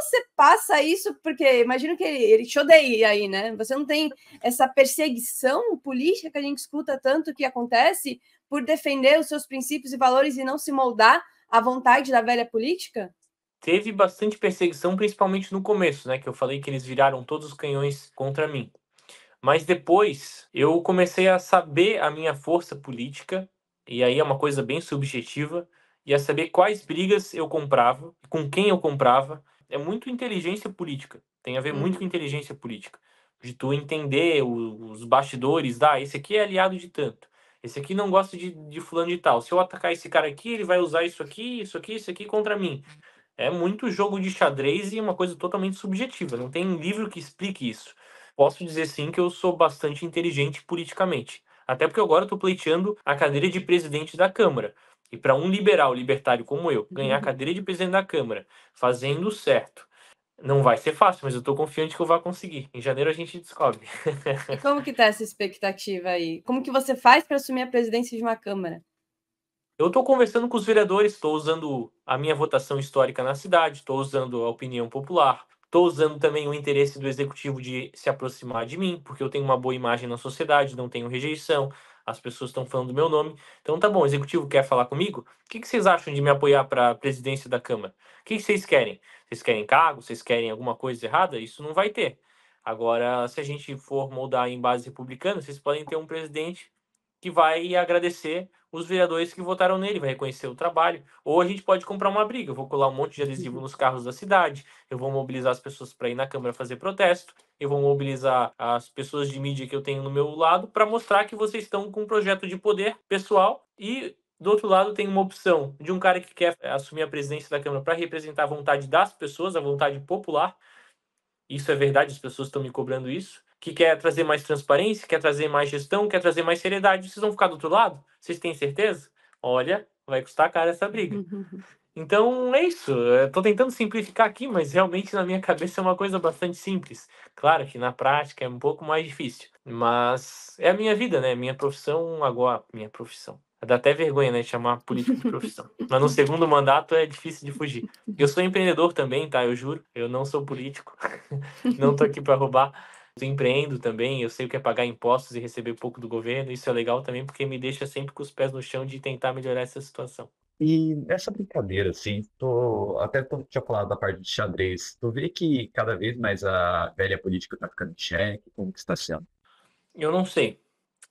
você passa isso? Porque imagino que ele, ele te odeia aí, né? Você não tem essa perseguição política que a gente escuta tanto que acontece por defender os seus princípios e valores e não se moldar à vontade da velha política? Teve bastante perseguição, principalmente no começo, né? Que eu falei que eles viraram todos os canhões contra mim. Mas depois eu comecei a saber a minha força política, e aí é uma coisa bem subjetiva, e a saber quais brigas eu comprava, com quem eu comprava. É muito inteligência política, tem a ver hum. muito com uhum. inteligência política. De tu entender os bastidores, ah, esse aqui é aliado de tanto, esse aqui não gosta de, de fulano de tal. Se eu atacar esse cara aqui, ele vai usar isso aqui, isso aqui, isso aqui contra mim. É muito jogo de xadrez e é uma coisa totalmente subjetiva. Não tem livro que explique isso posso dizer sim que eu sou bastante inteligente politicamente. Até porque agora eu estou pleiteando a cadeira de presidente da Câmara. E para um liberal libertário como eu, ganhar a uhum. cadeira de presidente da Câmara, fazendo certo, não vai ser fácil, mas eu estou confiante que eu vou conseguir. Em janeiro a gente descobre. E [LAUGHS] como que tá essa expectativa aí? Como que você faz para assumir a presidência de uma Câmara? Eu estou conversando com os vereadores, estou usando a minha votação histórica na cidade, estou usando a opinião popular, Estou usando também o interesse do executivo de se aproximar de mim, porque eu tenho uma boa imagem na sociedade, não tenho rejeição, as pessoas estão falando do meu nome. Então tá bom, o executivo quer falar comigo? O que, que vocês acham de me apoiar para a presidência da Câmara? O que, que vocês querem? Vocês querem cargo? Vocês querem alguma coisa errada? Isso não vai ter. Agora, se a gente for moldar em base republicana, vocês podem ter um presidente que vai agradecer os vereadores que votaram nele, vai reconhecer o trabalho. Ou a gente pode comprar uma briga, eu vou colar um monte de uhum. adesivo nos carros da cidade, eu vou mobilizar as pessoas para ir na Câmara fazer protesto, eu vou mobilizar as pessoas de mídia que eu tenho no meu lado para mostrar que vocês estão com um projeto de poder pessoal e do outro lado, tem uma opção de um cara que quer assumir a presidência da Câmara para representar a vontade das pessoas, a vontade popular. Isso é verdade, as pessoas estão me cobrando isso que quer trazer mais transparência, quer trazer mais gestão, quer trazer mais seriedade. Vocês vão ficar do outro lado? Vocês têm certeza? Olha, vai custar caro essa briga. Uhum. Então é isso. Estou tentando simplificar aqui, mas realmente na minha cabeça é uma coisa bastante simples. Claro que na prática é um pouco mais difícil, mas é a minha vida, né? É minha profissão agora, minha profissão. É dá até vergonha, né? Chamar político de profissão. Mas no segundo mandato é difícil de fugir. Eu sou empreendedor também, tá? Eu juro. Eu não sou político. [LAUGHS] não tô aqui para roubar. Eu empreendo também, eu sei o que é pagar impostos e receber pouco do governo. Isso é legal também porque me deixa sempre com os pés no chão de tentar melhorar essa situação. E nessa brincadeira, assim, tô, até tô, tinha falado da parte de xadrez, tu vê que cada vez mais a velha política tá ficando em xeque, como que está sendo? Eu não sei.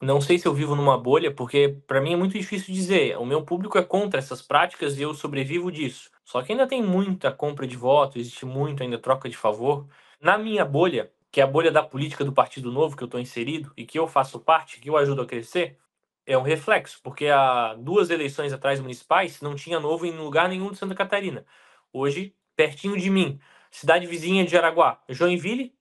Não sei se eu vivo numa bolha, porque para mim é muito difícil dizer. O meu público é contra essas práticas e eu sobrevivo disso. Só que ainda tem muita compra de voto, existe muito ainda troca de favor. Na minha bolha, que a bolha da política do Partido Novo que eu estou inserido e que eu faço parte, que eu ajudo a crescer, é um reflexo, porque há duas eleições atrás municipais não tinha novo em lugar nenhum de Santa Catarina. Hoje, pertinho de mim, cidade vizinha de Araguá, Joinville,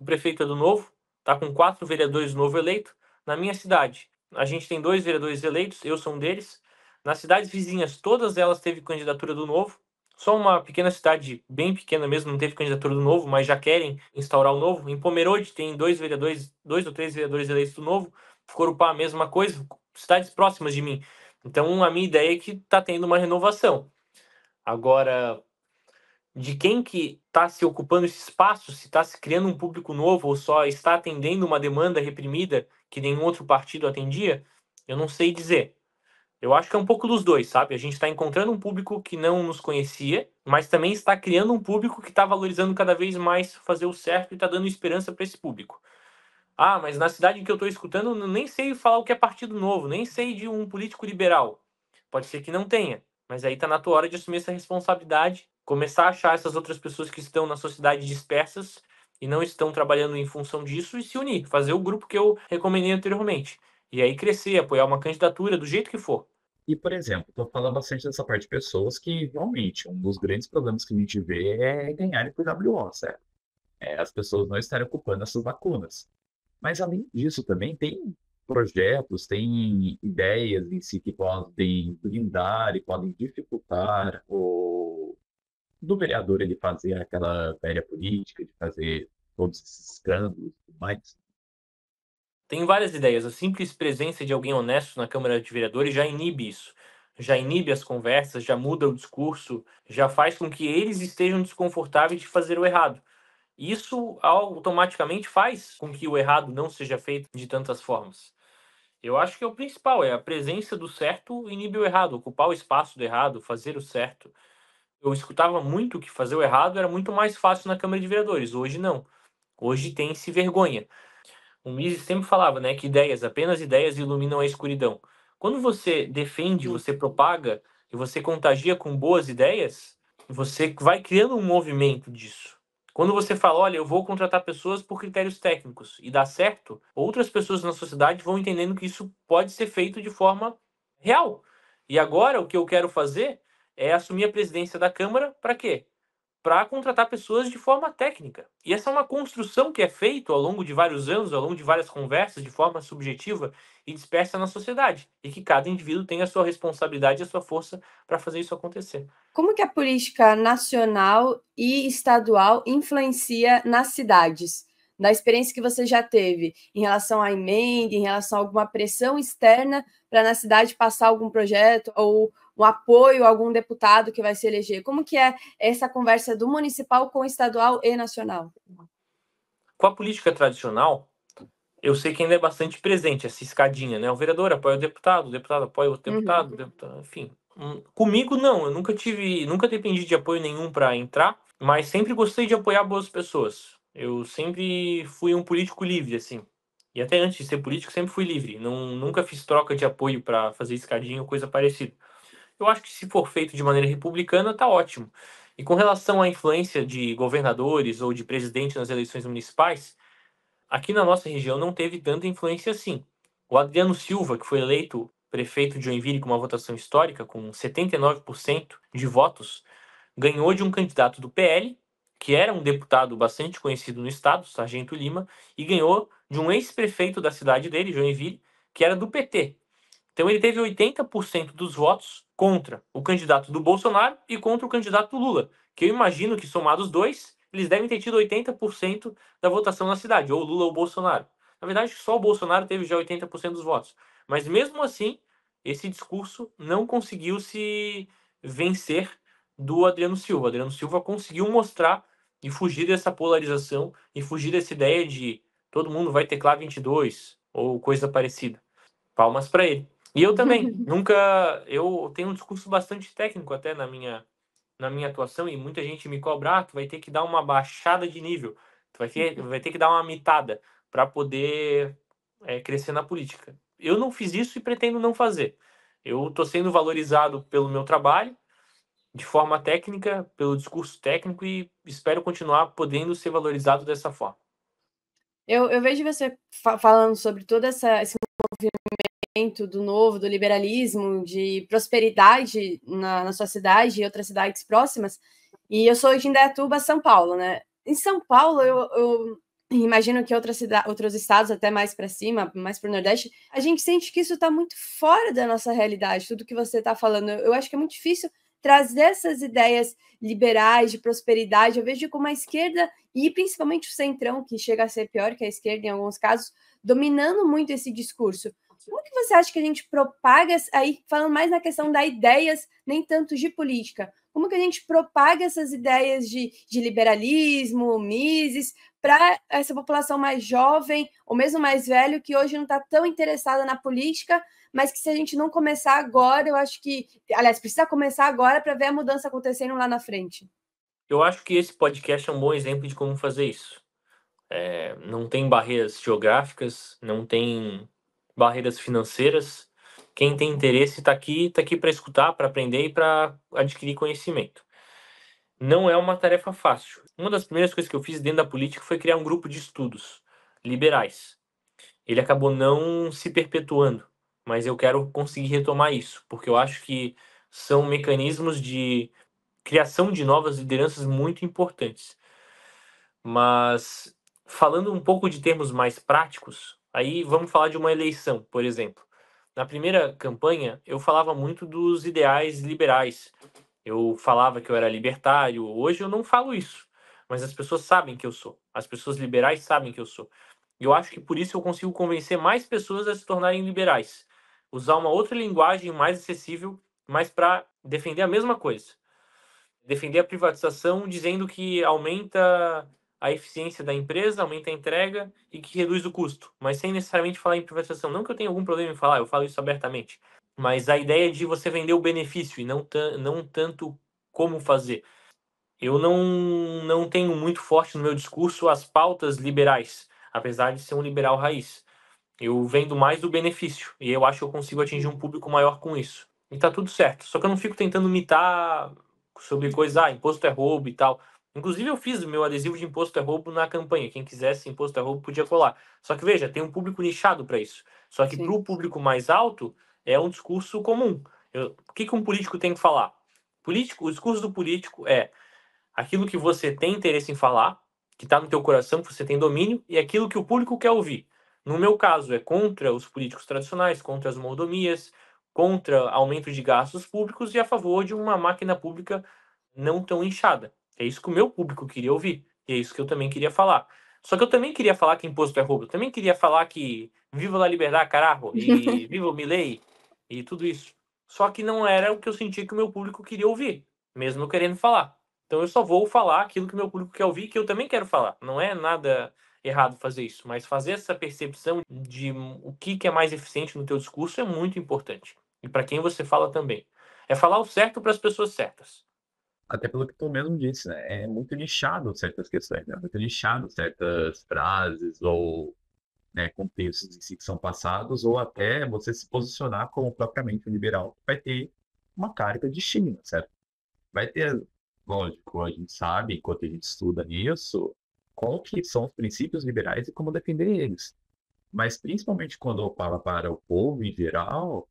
o prefeito é do Novo, está com quatro vereadores Novo eleito. Na minha cidade, a gente tem dois vereadores eleitos, eu sou um deles. Nas cidades vizinhas, todas elas teve candidatura do Novo só uma pequena cidade, bem pequena mesmo, não teve candidatura do novo, mas já querem instaurar o novo. Em Pomerode tem dois vereadores, dois ou três vereadores eleitos do novo. Corupá, a mesma coisa, cidades próximas de mim. Então, a minha ideia é que está tendo uma renovação. Agora, de quem que está se ocupando esse espaço, se está se criando um público novo ou só está atendendo uma demanda reprimida que nenhum outro partido atendia, eu não sei dizer. Eu acho que é um pouco dos dois, sabe? A gente está encontrando um público que não nos conhecia, mas também está criando um público que está valorizando cada vez mais fazer o certo e está dando esperança para esse público. Ah, mas na cidade em que eu estou escutando, nem sei falar o que é partido novo, nem sei de um político liberal. Pode ser que não tenha, mas aí está na tua hora de assumir essa responsabilidade, começar a achar essas outras pessoas que estão na sociedade dispersas e não estão trabalhando em função disso e se unir, fazer o grupo que eu recomendei anteriormente. E aí crescer, apoiar uma candidatura do jeito que for. E, por exemplo, estou falando bastante dessa parte de pessoas que, realmente, um dos grandes problemas que a gente vê é ganhar por WO, certo? É, as pessoas não estarem ocupando essas vacunas. Mas, além disso, também tem projetos, tem ideias em si que podem blindar e podem dificultar o do vereador ele fazer aquela velha política de fazer todos esses escândalos e tudo mais. Tem várias ideias. A simples presença de alguém honesto na Câmara de Vereadores já inibe isso. Já inibe as conversas, já muda o discurso, já faz com que eles estejam desconfortáveis de fazer o errado. Isso automaticamente faz com que o errado não seja feito de tantas formas. Eu acho que é o principal, é a presença do certo inibe o errado, ocupar o espaço do errado, fazer o certo. Eu escutava muito que fazer o errado era muito mais fácil na Câmara de Vereadores, hoje não. Hoje tem-se vergonha o Mises sempre falava, né, que ideias, apenas ideias iluminam a escuridão. Quando você defende, você propaga e você contagia com boas ideias, você vai criando um movimento disso. Quando você fala, olha, eu vou contratar pessoas por critérios técnicos e dá certo, outras pessoas na sociedade vão entendendo que isso pode ser feito de forma real. E agora o que eu quero fazer é assumir a presidência da Câmara para quê? para contratar pessoas de forma técnica. E essa é uma construção que é feita ao longo de vários anos, ao longo de várias conversas, de forma subjetiva e dispersa na sociedade. E que cada indivíduo tem a sua responsabilidade e a sua força para fazer isso acontecer. Como que a política nacional e estadual influencia nas cidades? Da experiência que você já teve em relação à emenda, em relação a alguma pressão externa para na cidade passar algum projeto ou o apoio a algum deputado que vai se eleger? Como que é essa conversa do municipal com estadual e nacional? Com a política tradicional, eu sei que ainda é bastante presente essa escadinha, né? O vereador apoia o deputado, o deputado apoia o deputado, uhum. deputado enfim. Hum, comigo não, eu nunca tive, nunca dependi de apoio nenhum para entrar, mas sempre gostei de apoiar boas pessoas. Eu sempre fui um político livre, assim. E até antes de ser político, sempre fui livre. Não, nunca fiz troca de apoio para fazer escadinha ou coisa parecida. Eu acho que se for feito de maneira republicana, está ótimo. E com relação à influência de governadores ou de presidente nas eleições municipais, aqui na nossa região não teve tanta influência assim. O Adriano Silva, que foi eleito prefeito de Joinville com uma votação histórica, com 79% de votos, ganhou de um candidato do PL, que era um deputado bastante conhecido no estado, Sargento Lima, e ganhou de um ex-prefeito da cidade dele, Joinville, que era do PT. Então ele teve 80% dos votos contra o candidato do Bolsonaro e contra o candidato do Lula, que eu imagino que somados dois, eles devem ter tido 80% da votação na cidade, ou Lula ou Bolsonaro. Na verdade, só o Bolsonaro teve já 80% dos votos. Mas mesmo assim, esse discurso não conseguiu se vencer do Adriano Silva. O Adriano Silva conseguiu mostrar e fugir dessa polarização e fugir dessa ideia de todo mundo vai teclar 22 ou coisa parecida. Palmas para ele. E eu também [LAUGHS] nunca. Eu tenho um discurso bastante técnico até na minha, na minha atuação, e muita gente me cobrar que ah, vai ter que dar uma baixada de nível, tu vai ter, uhum. vai ter que dar uma mitada para poder é, crescer na política. Eu não fiz isso e pretendo não fazer. Eu estou sendo valorizado pelo meu trabalho, de forma técnica, pelo discurso técnico, e espero continuar podendo ser valorizado dessa forma. Eu, eu vejo você falando sobre todo essa, esse movimento do novo, do liberalismo, de prosperidade na, na sua cidade e outras cidades próximas. E eu sou de Indaiatuba, São Paulo, né? Em São Paulo, eu, eu imagino que outras cidades, outros estados, até mais para cima, mais para o Nordeste, a gente sente que isso está muito fora da nossa realidade, tudo que você está falando. Eu acho que é muito difícil trazer essas ideias liberais de prosperidade. Eu vejo como a esquerda e principalmente o centrão, que chega a ser pior que a esquerda em alguns casos, dominando muito esse discurso. Como que você acha que a gente propaga, aí falando mais na questão das ideias, nem tanto de política, como que a gente propaga essas ideias de, de liberalismo, Mises, para essa população mais jovem, ou mesmo mais velho, que hoje não está tão interessada na política, mas que se a gente não começar agora, eu acho que, aliás, precisa começar agora para ver a mudança acontecendo lá na frente. Eu acho que esse podcast é um bom exemplo de como fazer isso. É, não tem barreiras geográficas, não tem barreiras financeiras. Quem tem interesse está aqui, está aqui para escutar, para aprender e para adquirir conhecimento. Não é uma tarefa fácil. Uma das primeiras coisas que eu fiz dentro da política foi criar um grupo de estudos liberais. Ele acabou não se perpetuando, mas eu quero conseguir retomar isso, porque eu acho que são mecanismos de criação de novas lideranças muito importantes. Mas falando um pouco de termos mais práticos, Aí vamos falar de uma eleição, por exemplo. Na primeira campanha, eu falava muito dos ideais liberais. Eu falava que eu era libertário. Hoje eu não falo isso, mas as pessoas sabem que eu sou. As pessoas liberais sabem que eu sou. E eu acho que por isso eu consigo convencer mais pessoas a se tornarem liberais. Usar uma outra linguagem mais acessível, mas para defender a mesma coisa. Defender a privatização dizendo que aumenta a eficiência da empresa, aumenta a entrega e que reduz o custo, mas sem necessariamente falar em privatização. Não que eu tenha algum problema em falar, eu falo isso abertamente. Mas a ideia é de você vender o benefício e não, não tanto como fazer. Eu não, não tenho muito forte no meu discurso as pautas liberais, apesar de ser um liberal raiz. Eu vendo mais do benefício e eu acho que eu consigo atingir um público maior com isso. E tá tudo certo. Só que eu não fico tentando mitar sobre coisa, ah, imposto é roubo e tal. Inclusive, eu fiz o meu adesivo de imposto é roubo na campanha. Quem quisesse imposto é roubo podia colar. Só que veja, tem um público nichado para isso. Só que para o público mais alto, é um discurso comum. Eu, o que, que um político tem que falar? Político, o discurso do político é aquilo que você tem interesse em falar, que está no teu coração, que você tem domínio, e aquilo que o público quer ouvir. No meu caso, é contra os políticos tradicionais, contra as mordomias, contra aumento de gastos públicos e a favor de uma máquina pública não tão inchada. É isso que o meu público queria ouvir. E é isso que eu também queria falar. Só que eu também queria falar que imposto é roubo. Eu também queria falar que viva a liberdade, caralho, e [LAUGHS] viva o Milley, e tudo isso. Só que não era o que eu sentia que o meu público queria ouvir, mesmo querendo falar. Então eu só vou falar aquilo que o meu público quer ouvir, que eu também quero falar. Não é nada errado fazer isso, mas fazer essa percepção de o que, que é mais eficiente no teu discurso é muito importante. E para quem você fala também. É falar o certo para as pessoas certas até pelo que tu mesmo disse, né? É muito lixado certas questões, né? Muito lixado certas frases ou né, contextos em si que são passados, ou até você se posicionar como propriamente um liberal, vai ter uma carga de China, certo? Vai ter, lógico, a gente sabe, enquanto a gente estuda nisso, qual que são os princípios liberais e como defender eles. Mas principalmente quando eu falo para o povo em geral,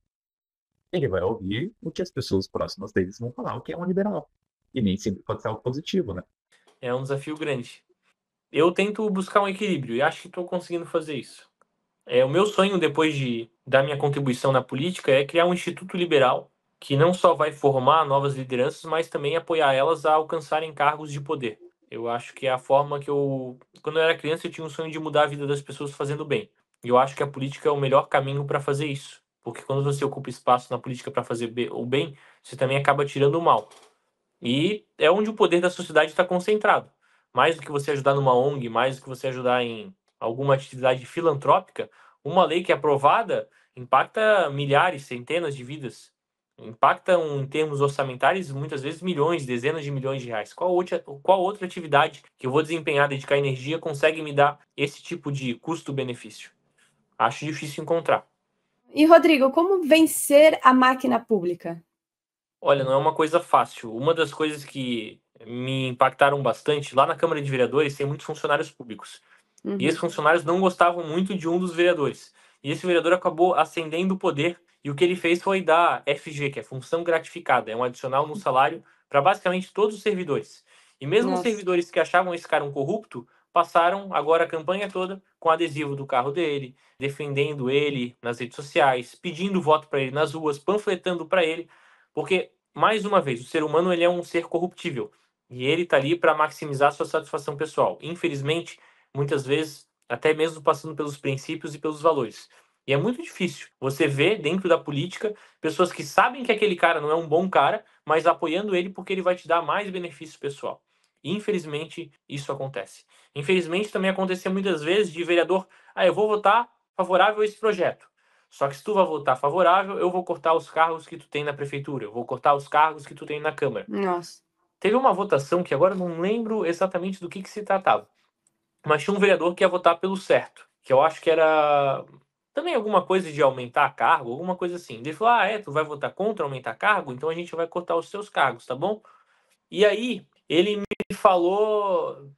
ele vai ouvir o que as pessoas próximas deles vão falar, o que é um liberal. E nem sempre pode ser algo positivo, né? É um desafio grande. Eu tento buscar um equilíbrio e acho que estou conseguindo fazer isso. É, o meu sonho, depois de, dar minha contribuição na política, é criar um instituto liberal que não só vai formar novas lideranças, mas também apoiar elas a alcançarem cargos de poder. Eu acho que é a forma que eu. Quando eu era criança, eu tinha um sonho de mudar a vida das pessoas fazendo bem. E eu acho que a política é o melhor caminho para fazer isso. Porque quando você ocupa espaço na política para fazer o bem, você também acaba tirando o mal. E é onde o poder da sociedade está concentrado. Mais do que você ajudar numa ONG, mais do que você ajudar em alguma atividade filantrópica, uma lei que é aprovada impacta milhares, centenas de vidas. Impactam, em termos orçamentários, muitas vezes milhões, dezenas de milhões de reais. Qual outra, qual outra atividade que eu vou desempenhar, dedicar energia, consegue me dar esse tipo de custo-benefício? Acho difícil encontrar. E, Rodrigo, como vencer a máquina pública? Olha, não é uma coisa fácil. Uma das coisas que me impactaram bastante, lá na Câmara de Vereadores tem muitos funcionários públicos. Uhum. E esses funcionários não gostavam muito de um dos vereadores. E esse vereador acabou ascendendo o poder e o que ele fez foi dar FG, que é função gratificada, é um adicional no salário para basicamente todos os servidores. E mesmo Nossa. os servidores que achavam esse cara um corrupto, passaram agora a campanha toda com adesivo do carro dele, defendendo ele nas redes sociais, pedindo voto para ele nas ruas, panfletando para ele, porque mais uma vez, o ser humano ele é um ser corruptível e ele está ali para maximizar sua satisfação pessoal. Infelizmente, muitas vezes, até mesmo passando pelos princípios e pelos valores. E é muito difícil você ver dentro da política pessoas que sabem que aquele cara não é um bom cara, mas apoiando ele porque ele vai te dar mais benefício pessoal. E, infelizmente, isso acontece. Infelizmente, também aconteceu muitas vezes de vereador, ah, eu vou votar favorável a esse projeto. Só que se tu vai votar favorável, eu vou cortar os cargos que tu tem na prefeitura, eu vou cortar os cargos que tu tem na Câmara. Nossa. Teve uma votação que agora não lembro exatamente do que, que se tratava. Mas tinha um vereador que ia votar pelo certo, que eu acho que era também alguma coisa de aumentar cargo, alguma coisa assim. Ele falou: ah, é, tu vai votar contra aumentar cargo, então a gente vai cortar os seus cargos, tá bom? E aí ele me falou.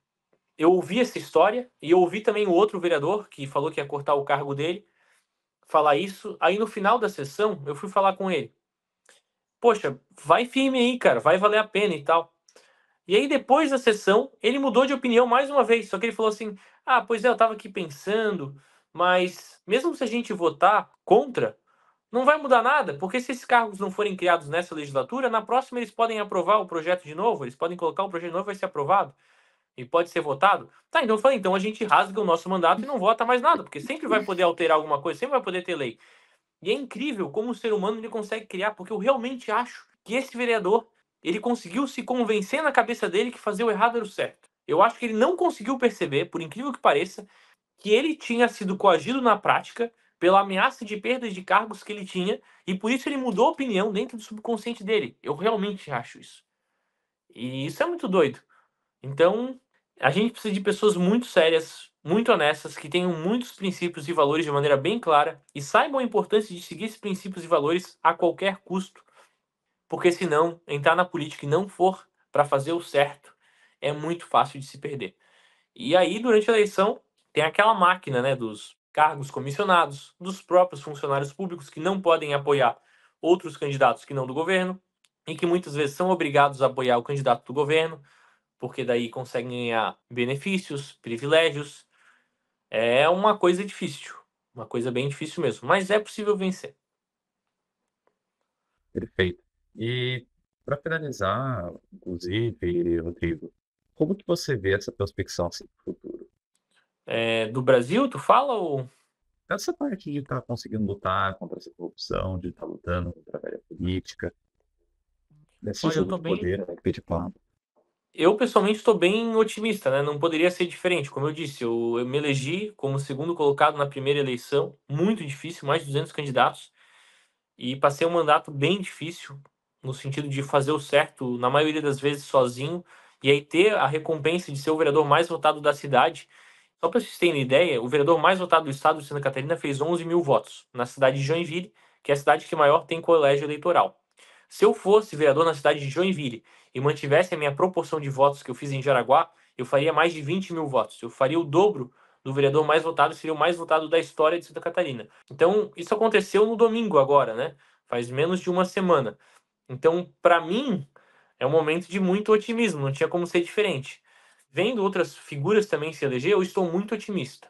Eu ouvi essa história e eu ouvi também o outro vereador que falou que ia cortar o cargo dele falar isso. Aí no final da sessão, eu fui falar com ele. Poxa, vai firme aí, cara, vai valer a pena e tal. E aí depois da sessão, ele mudou de opinião mais uma vez, só que ele falou assim: "Ah, pois é, eu tava aqui pensando, mas mesmo se a gente votar contra, não vai mudar nada, porque se esses cargos não forem criados nessa legislatura, na próxima eles podem aprovar o projeto de novo, eles podem colocar o projeto de novo vai ser aprovado e pode ser votado, tá, então eu falei, então a gente rasga o nosso mandato e não vota mais nada, porque sempre vai poder alterar alguma coisa, sempre vai poder ter lei. E é incrível como o ser humano ele consegue criar, porque eu realmente acho que esse vereador, ele conseguiu se convencer na cabeça dele que fazer o errado era o certo. Eu acho que ele não conseguiu perceber, por incrível que pareça, que ele tinha sido coagido na prática pela ameaça de perdas de cargos que ele tinha e por isso ele mudou a opinião dentro do subconsciente dele. Eu realmente acho isso. E isso é muito doido. Então, a gente precisa de pessoas muito sérias, muito honestas, que tenham muitos princípios e valores de maneira bem clara e saibam a importância de seguir esses princípios e valores a qualquer custo, porque senão entrar na política e não for para fazer o certo é muito fácil de se perder. E aí, durante a eleição, tem aquela máquina né, dos cargos comissionados, dos próprios funcionários públicos que não podem apoiar outros candidatos que não do governo e que muitas vezes são obrigados a apoiar o candidato do governo porque daí conseguem ganhar benefícios, privilégios. É uma coisa difícil, uma coisa bem difícil mesmo, mas é possível vencer. Perfeito. E para finalizar, inclusive, Rodrigo, como que você vê essa prospecção assim, para o futuro? É, do Brasil, tu fala ou essa parte de estar tá conseguindo lutar contra essa corrupção, de estar tá lutando contra a velha política, desse Olha, jogo de bem... poder, né, que eu pessoalmente estou bem otimista, né? Não poderia ser diferente. Como eu disse, eu, eu, me elegi como segundo colocado na primeira eleição, muito difícil, mais de 200 candidatos, e passei um mandato bem difícil, no sentido de fazer o certo, na maioria das vezes sozinho, e aí ter a recompensa de ser o vereador mais votado da cidade. Só para vocês terem ideia, o vereador mais votado do estado de Santa Catarina fez 11 mil votos na cidade de Joinville, que é a cidade que maior tem colégio eleitoral. Se eu fosse vereador na cidade de Joinville e mantivesse a minha proporção de votos que eu fiz em Jaraguá, eu faria mais de 20 mil votos. Eu faria o dobro do vereador mais votado, seria o mais votado da história de Santa Catarina. Então, isso aconteceu no domingo agora, né? Faz menos de uma semana. Então, para mim, é um momento de muito otimismo, não tinha como ser diferente. Vendo outras figuras também se eleger, eu estou muito otimista.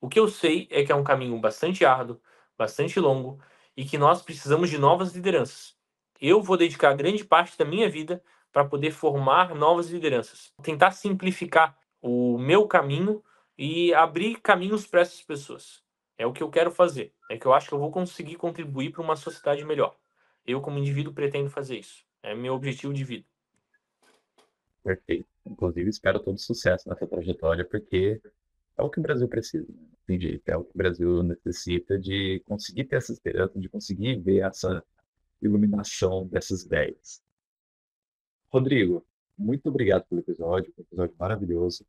O que eu sei é que é um caminho bastante árduo, bastante longo e que nós precisamos de novas lideranças. Eu vou dedicar grande parte da minha vida para poder formar novas lideranças, tentar simplificar o meu caminho e abrir caminhos para essas pessoas. É o que eu quero fazer. É que eu acho que eu vou conseguir contribuir para uma sociedade melhor. Eu, como indivíduo, pretendo fazer isso. É meu objetivo de vida. Perfeito. Inclusive, espero todo sucesso nessa trajetória, porque é o que o Brasil precisa. Né? É o que o Brasil necessita de conseguir ter essa esperança, de conseguir ver essa iluminação dessas ideias. Rodrigo, muito obrigado pelo episódio, um episódio maravilhoso.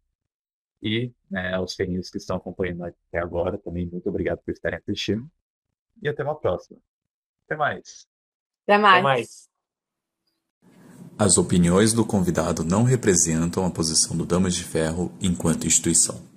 E né, aos feirinhos que estão acompanhando até agora também, muito obrigado por estarem assistindo. E até uma próxima. Até mais. Até mais. Até mais. As opiniões do convidado não representam a posição do Damas de Ferro enquanto instituição.